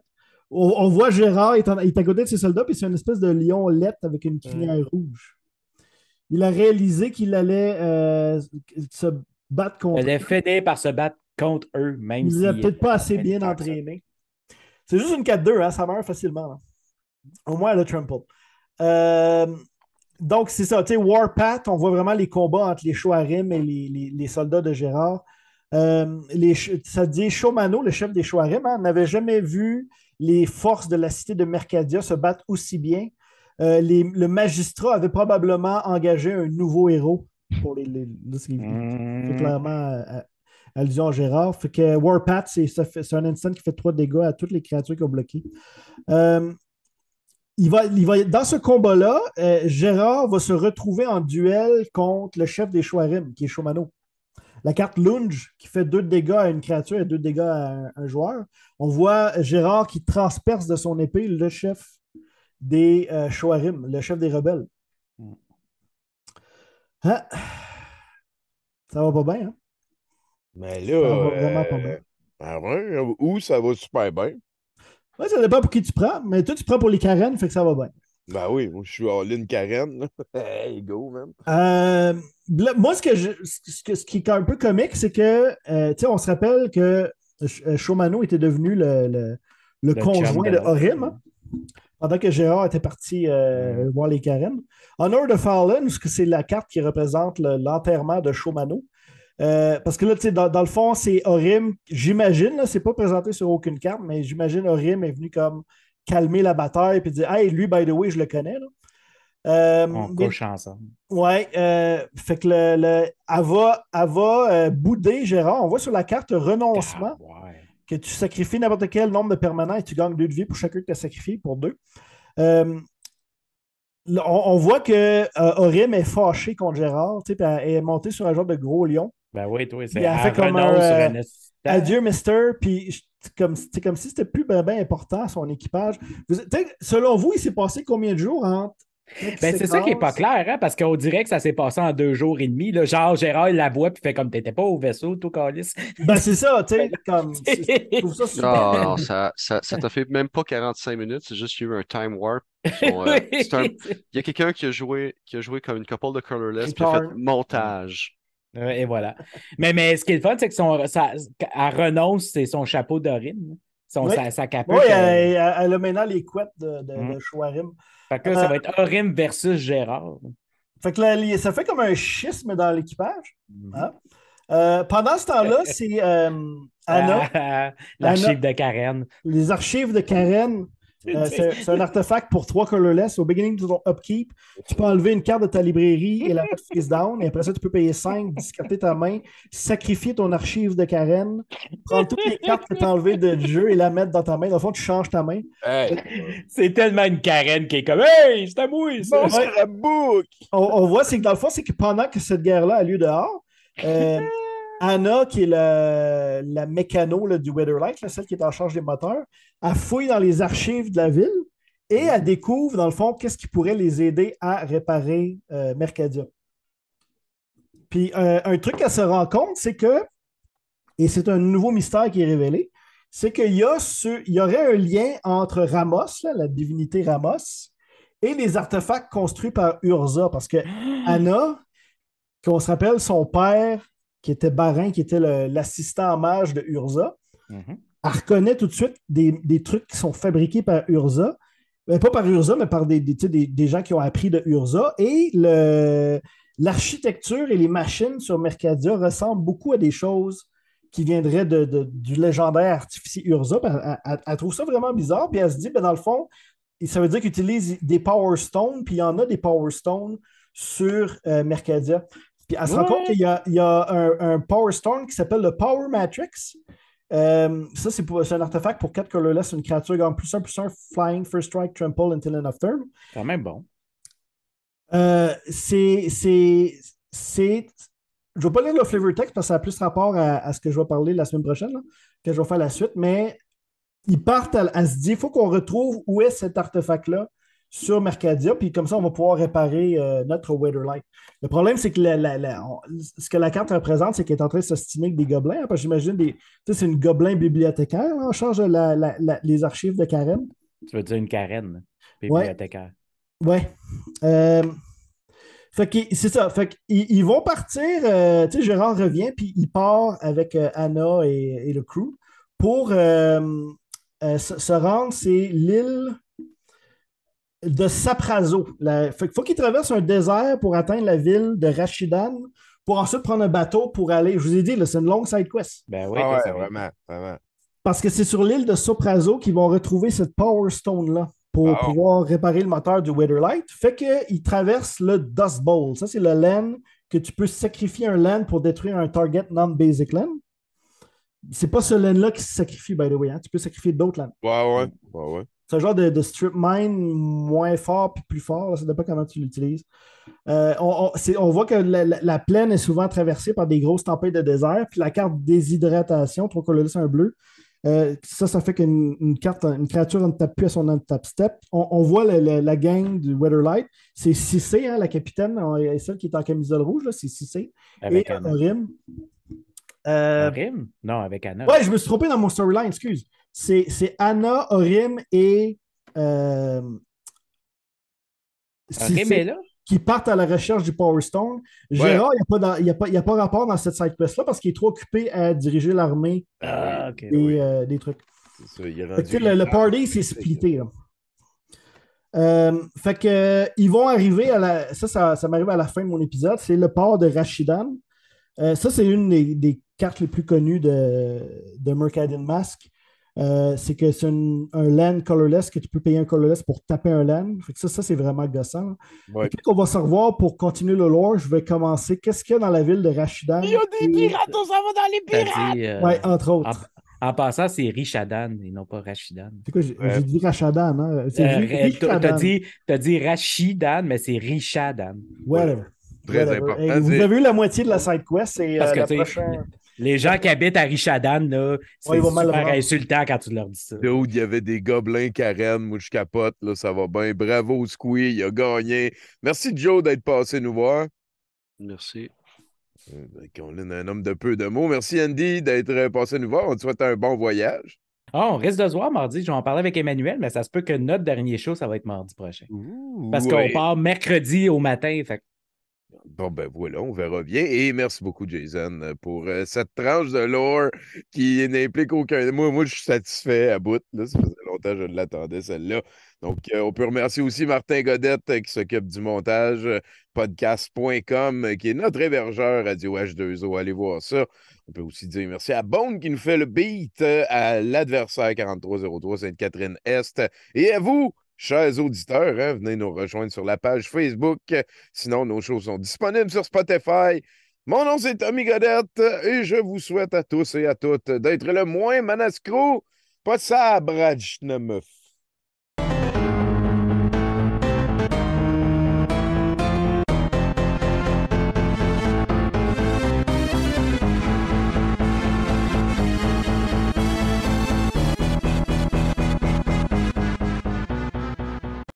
on, voit Gérard, il est à côté de ses soldats, puis c'est une espèce de lion lettre avec une crinière rouge. Il a réalisé qu'il allait euh, se battre contre. Il allait finir par se battre contre eux, même Il a peut-être pas assez bien entraîné. C'est juste une 4-2, ça meurt facilement. Au moins, elle a euh, donc, c'est ça. Tu sais, Warpath, on voit vraiment les combats entre les Shoarim et les, soldats de Gérard. Euh, les, ça dit Shomano, le chef des Shoarim, hein, n'avait jamais vu les forces de la cité de Mercadia se battent aussi bien. Euh, le magistrat avait probablement engagé un nouveau héros pour les. Hmm. clairement euh, euh, allusion à Gérard. Fait que Warpath, c'est un instant qui fait trois dégâts à toutes les créatures qui ont bloqué. il va, il dans ce combat-là, Gérard va se retrouver en duel contre le chef des Chouarim, qui est Chomano. La carte Lunge qui fait deux dégâts à une créature et deux dégâts à un, joueur. On voit Gérard qui transperce de son épée le chef des euh, le chef des rebelles. Mm. Ah. Ça va pas bien, hein? Mais là. Ça va vraiment pas euh, bien. Ah ou ça va super bien. ça dépend pour qui tu prends, mais toi, tu prends pour les Karen, fait que ça va bien. Ben oui, je suis en ligne Karen. hey, go, man. Euh, moi, ce, que ce, qui est un peu comique, c'est que, euh, tu sais, on se rappelle que euh, Shomano était devenu le, conjoint de Horim hein, pendant que Gérard était parti voir les Karen. Honor the Fallen, c'est la carte qui représente l'enterrement de Shomano. parce que là, tu sais, dans, le fond, c'est Orim, j'imagine, c'est pas présenté sur aucune carte, mais j'imagine horim, est venu comme calmer la bataille puis dire Hey, lui, by the way, je le connais. Là. Euh, on mais, ensemble. Ouais, euh, fait que le, le elle va, euh, bouder Gérard. On voit sur la carte renoncement ah, que tu sacrifies n'importe quel nombre de permanents et tu gagnes deux de vie pour chacun que tu as sacrifié pour deux. Euh, on, voit que Orim est fâché contre Gérard, elle est montée sur un genre de gros lion. Ben oui, toi, c'est un, ben, Adieu, Mister. Puis c'est comme, si c'était plus ben, ben important son équipage. selon vous, il s'est passé combien de jours entre ben, c'est ça qui n'est pas clair, hein, parce qu'on dirait que ça s'est passé en deux jours et demi. genre, Gérard, il la voit, puis fait comme t'étais pas au vaisseau, tout calice. Ben, c'est ça, tu sais, Je trouve ça super. Non, ça, ça, ça t'a fait même pas 45 minutes, c'est juste qu'il y a eu un time warp. Euh, il y a quelqu'un qui, a joué, qui a joué comme une couple de colorless, puis fait montage. Et voilà. mais, mais ce qui est le fun, c'est que son, elle renonce, c'est son chapeau d'Orim sa, Oui, euh, elle, a maintenant les couettes de, de, mm. Fait que ça euh, va être Orim versus Gérard. Fait que ça fait comme un schisme dans l'équipage. Mm-hmm. Hein. Euh, pendant ce temps-là, c'est Anna. Ah, ah, ah, l'archive de Karen. Les archives de Karen euh, c'est un artefact pour trois colorless. Au beginning de ton upkeep, tu peux enlever une carte de ta librairie et la mettre face down. Et après ça, tu peux payer 5, discruter ta main, sacrifier ton archive de Karen, prendre toutes les cartes que tu as enlevées de, jeu et la mettre dans ta main. Dans le fond, tu changes ta main. c'est tellement une Karen qui est comme Hey, c'est à moi, c'est bon, book on, voit, c'est que dans le fond, c'est que pendant que cette guerre-là a lieu dehors, euh, Anna, qui est la, mécano du Weatherlight, celle qui est en charge des moteurs, a fouille dans les archives de la ville et elle découvre, dans le fond, qu'est-ce qui pourrait les aider à réparer euh, Mercadia. Puis euh, un, truc qu'elle se rend compte, c'est que, et c'est un nouveau mystère qui est révélé, c'est qu'il y, y aurait un lien entre Ramos, la divinité Ramos, et les artefacts construits par Urza, parce que ah! qu'on se rappelle, son père qui était Barin, qui était l'assistant mage de Urza, mm-hmm. elle reconnaît tout de suite des, trucs qui sont fabriqués par Urza. mais ben, pas par Urza, mais par des, des, gens qui ont appris de Urza. Et l'architecture et les machines sur Mercadia ressemblent beaucoup à des choses qui viendraient de, du légendaire artificier Urza. Ben, elle, trouve ça vraiment bizarre, puis elle se dit, ben, dans le fond, ça veut dire qu'ils utilisent des Power Stones, puis il y en a des Power Stones sur euh, Mercadia. Puis elle se rend compte qu'il y a, il y a un, Power Stone qui s'appelle le Power Matrix. Euh, ça, c'est, un artefact pour 4 colorless, une créature gagne plus 1 plus 1, Flying, First Strike, Trample, until end of turn. Quand même bon. Euh, c'est, c'est, c'est. Je ne vais pas lire le flavor text parce que ça a plus rapport à, ce que je vais parler la semaine prochaine, que je vais faire la suite, mais ils partent à, à se dire il faut qu'on retrouve où est cet artefact-là sur Mercadia, puis comme ça, on va pouvoir réparer euh, notre Weatherlight. Le problème, c'est que ce que la carte représente, c'est qu'elle est en train de stimer avec des gobelins, hein, parce que j'imagine, des, c'est une gobelin bibliothécaire, hein, en charge les archives de Karen. Tu veux dire une Karen, bibliothécaire. Ouais. Euh, c'est ça. Fait ils vont partir, euh, Gérard revient, puis il part avec Anna et, le crew pour se, se, rendre, c'est l'île de Saprazo. Il faut qu'il traverse un désert pour atteindre la ville de Rashidan, pour ensuite prendre un bateau pour aller. Je vous ai dit, c'est une longue side quest. Ben oui, ah vraiment, Parce que c'est sur l'île de Soprazo qu'ils vont retrouver cette Power Stone-là pour pouvoir réparer le moteur du Weatherlight. Fait qu'ils traversent le Dust Bowl. Ça, c'est le laine que tu peux sacrifier un land pour détruire un target non-basic land. C'est pas ce land-là qui se sacrifie, by the way. Hein. Tu peux sacrifier d'autres lands. Ouais, ouais, ouais, ouais. C'est un genre de, strip mine moins fort puis plus fort. Là, ça dépend comment tu l'utilises. Euh, on, voit que la, plaine est souvent traversée par des grosses tempêtes de désert. Puis la carte déshydratation, trois coloris, un bleu. Euh, ça, ça fait qu'une carte, une créature ne tape plus à son end tap step. On, voit la gang du Weatherlight. C'est Cissé, hein, la capitaine, celle qui est en camisole rouge, c'est Cissé. Avec un rime. Euh, rime? Non, avec Anna. Ouais, je me suis trompé dans mon storyline, excuse. C'est Anna, Orim et. Euh, qui partent à la recherche du Power Stone. Gérard, il n'y a, a, pas rapport dans cette side quest-là parce qu'il est trop occupé à diriger l'armée ah, et euh, des trucs. le, party, c'est splitté. Euh, fait que ils vont arriver à la. Ça, ça, m'arrive à la fin de mon épisode. C'est le port de Rashidan. ça, c'est une des, cartes les plus connues de, de Mask. Euh, c'est que c'est un LAN colorless que tu peux payer un colorless pour taper un LAN. ça, ça c'est vraiment gossant. Ouais. puis qu'on va se revoir pour continuer le lore, je vais commencer. Qu'est-ce qu'il y a dans la ville de Rashidan? Il y a des pirates, on s'en va dans les pirates! Euh, oui, entre autres. En, passant, c'est Richadan et non pas Rachidan. C'est quoi, j'ai dit Rachadan, hein? Euh, t'as dit, as dit Rachidan, mais c'est Richadan. Très important. vous avez eu la moitié de la side quest et la prochaine... Les gens qui habitent à Richadan, là, c'est ouais, super insultant quand tu leur dis ça. où il y avait des gobelins Karen, moi capote, là, ça va bien. Bravo Squee, il a gagné. Merci Joe d'être passé nous voir. Merci. Euh, ben, on est un homme de peu de mots. Merci Andy d'être euh, passé nous voir. On te souhaite un bon voyage. Ah, on reste de soir mardi. Je vais en parler avec Emmanuel, mais ça se peut que notre dernier show, ça va être mardi prochain. Parce qu'on part mercredi au matin. Fait Bon, ben voilà, on verra bien. Et merci beaucoup, Jason, euh, pour euh, cette tranche de lore qui n'implique aucun. Moi, moi, je suis satisfait à bout. ça faisait longtemps que je l'attendais, celle-là. Donc, euh, on peut remercier aussi Martin Godette qui s'occupe du montage, podcast.com, qui est notre hébergeur Radio H2O. Allez voir ça. On peut aussi dire merci à Bone qui nous fait le beat, à l'adversaire 4303 Sainte-Catherine-Est et à vous Chers auditeurs, hein, venez nous rejoindre sur la page Facebook. Sinon, nos choses sont disponibles sur Spotify. Mon nom, c'est Tommy Godette et je vous souhaite à tous et à toutes d'être le moins manascro, pas meuf.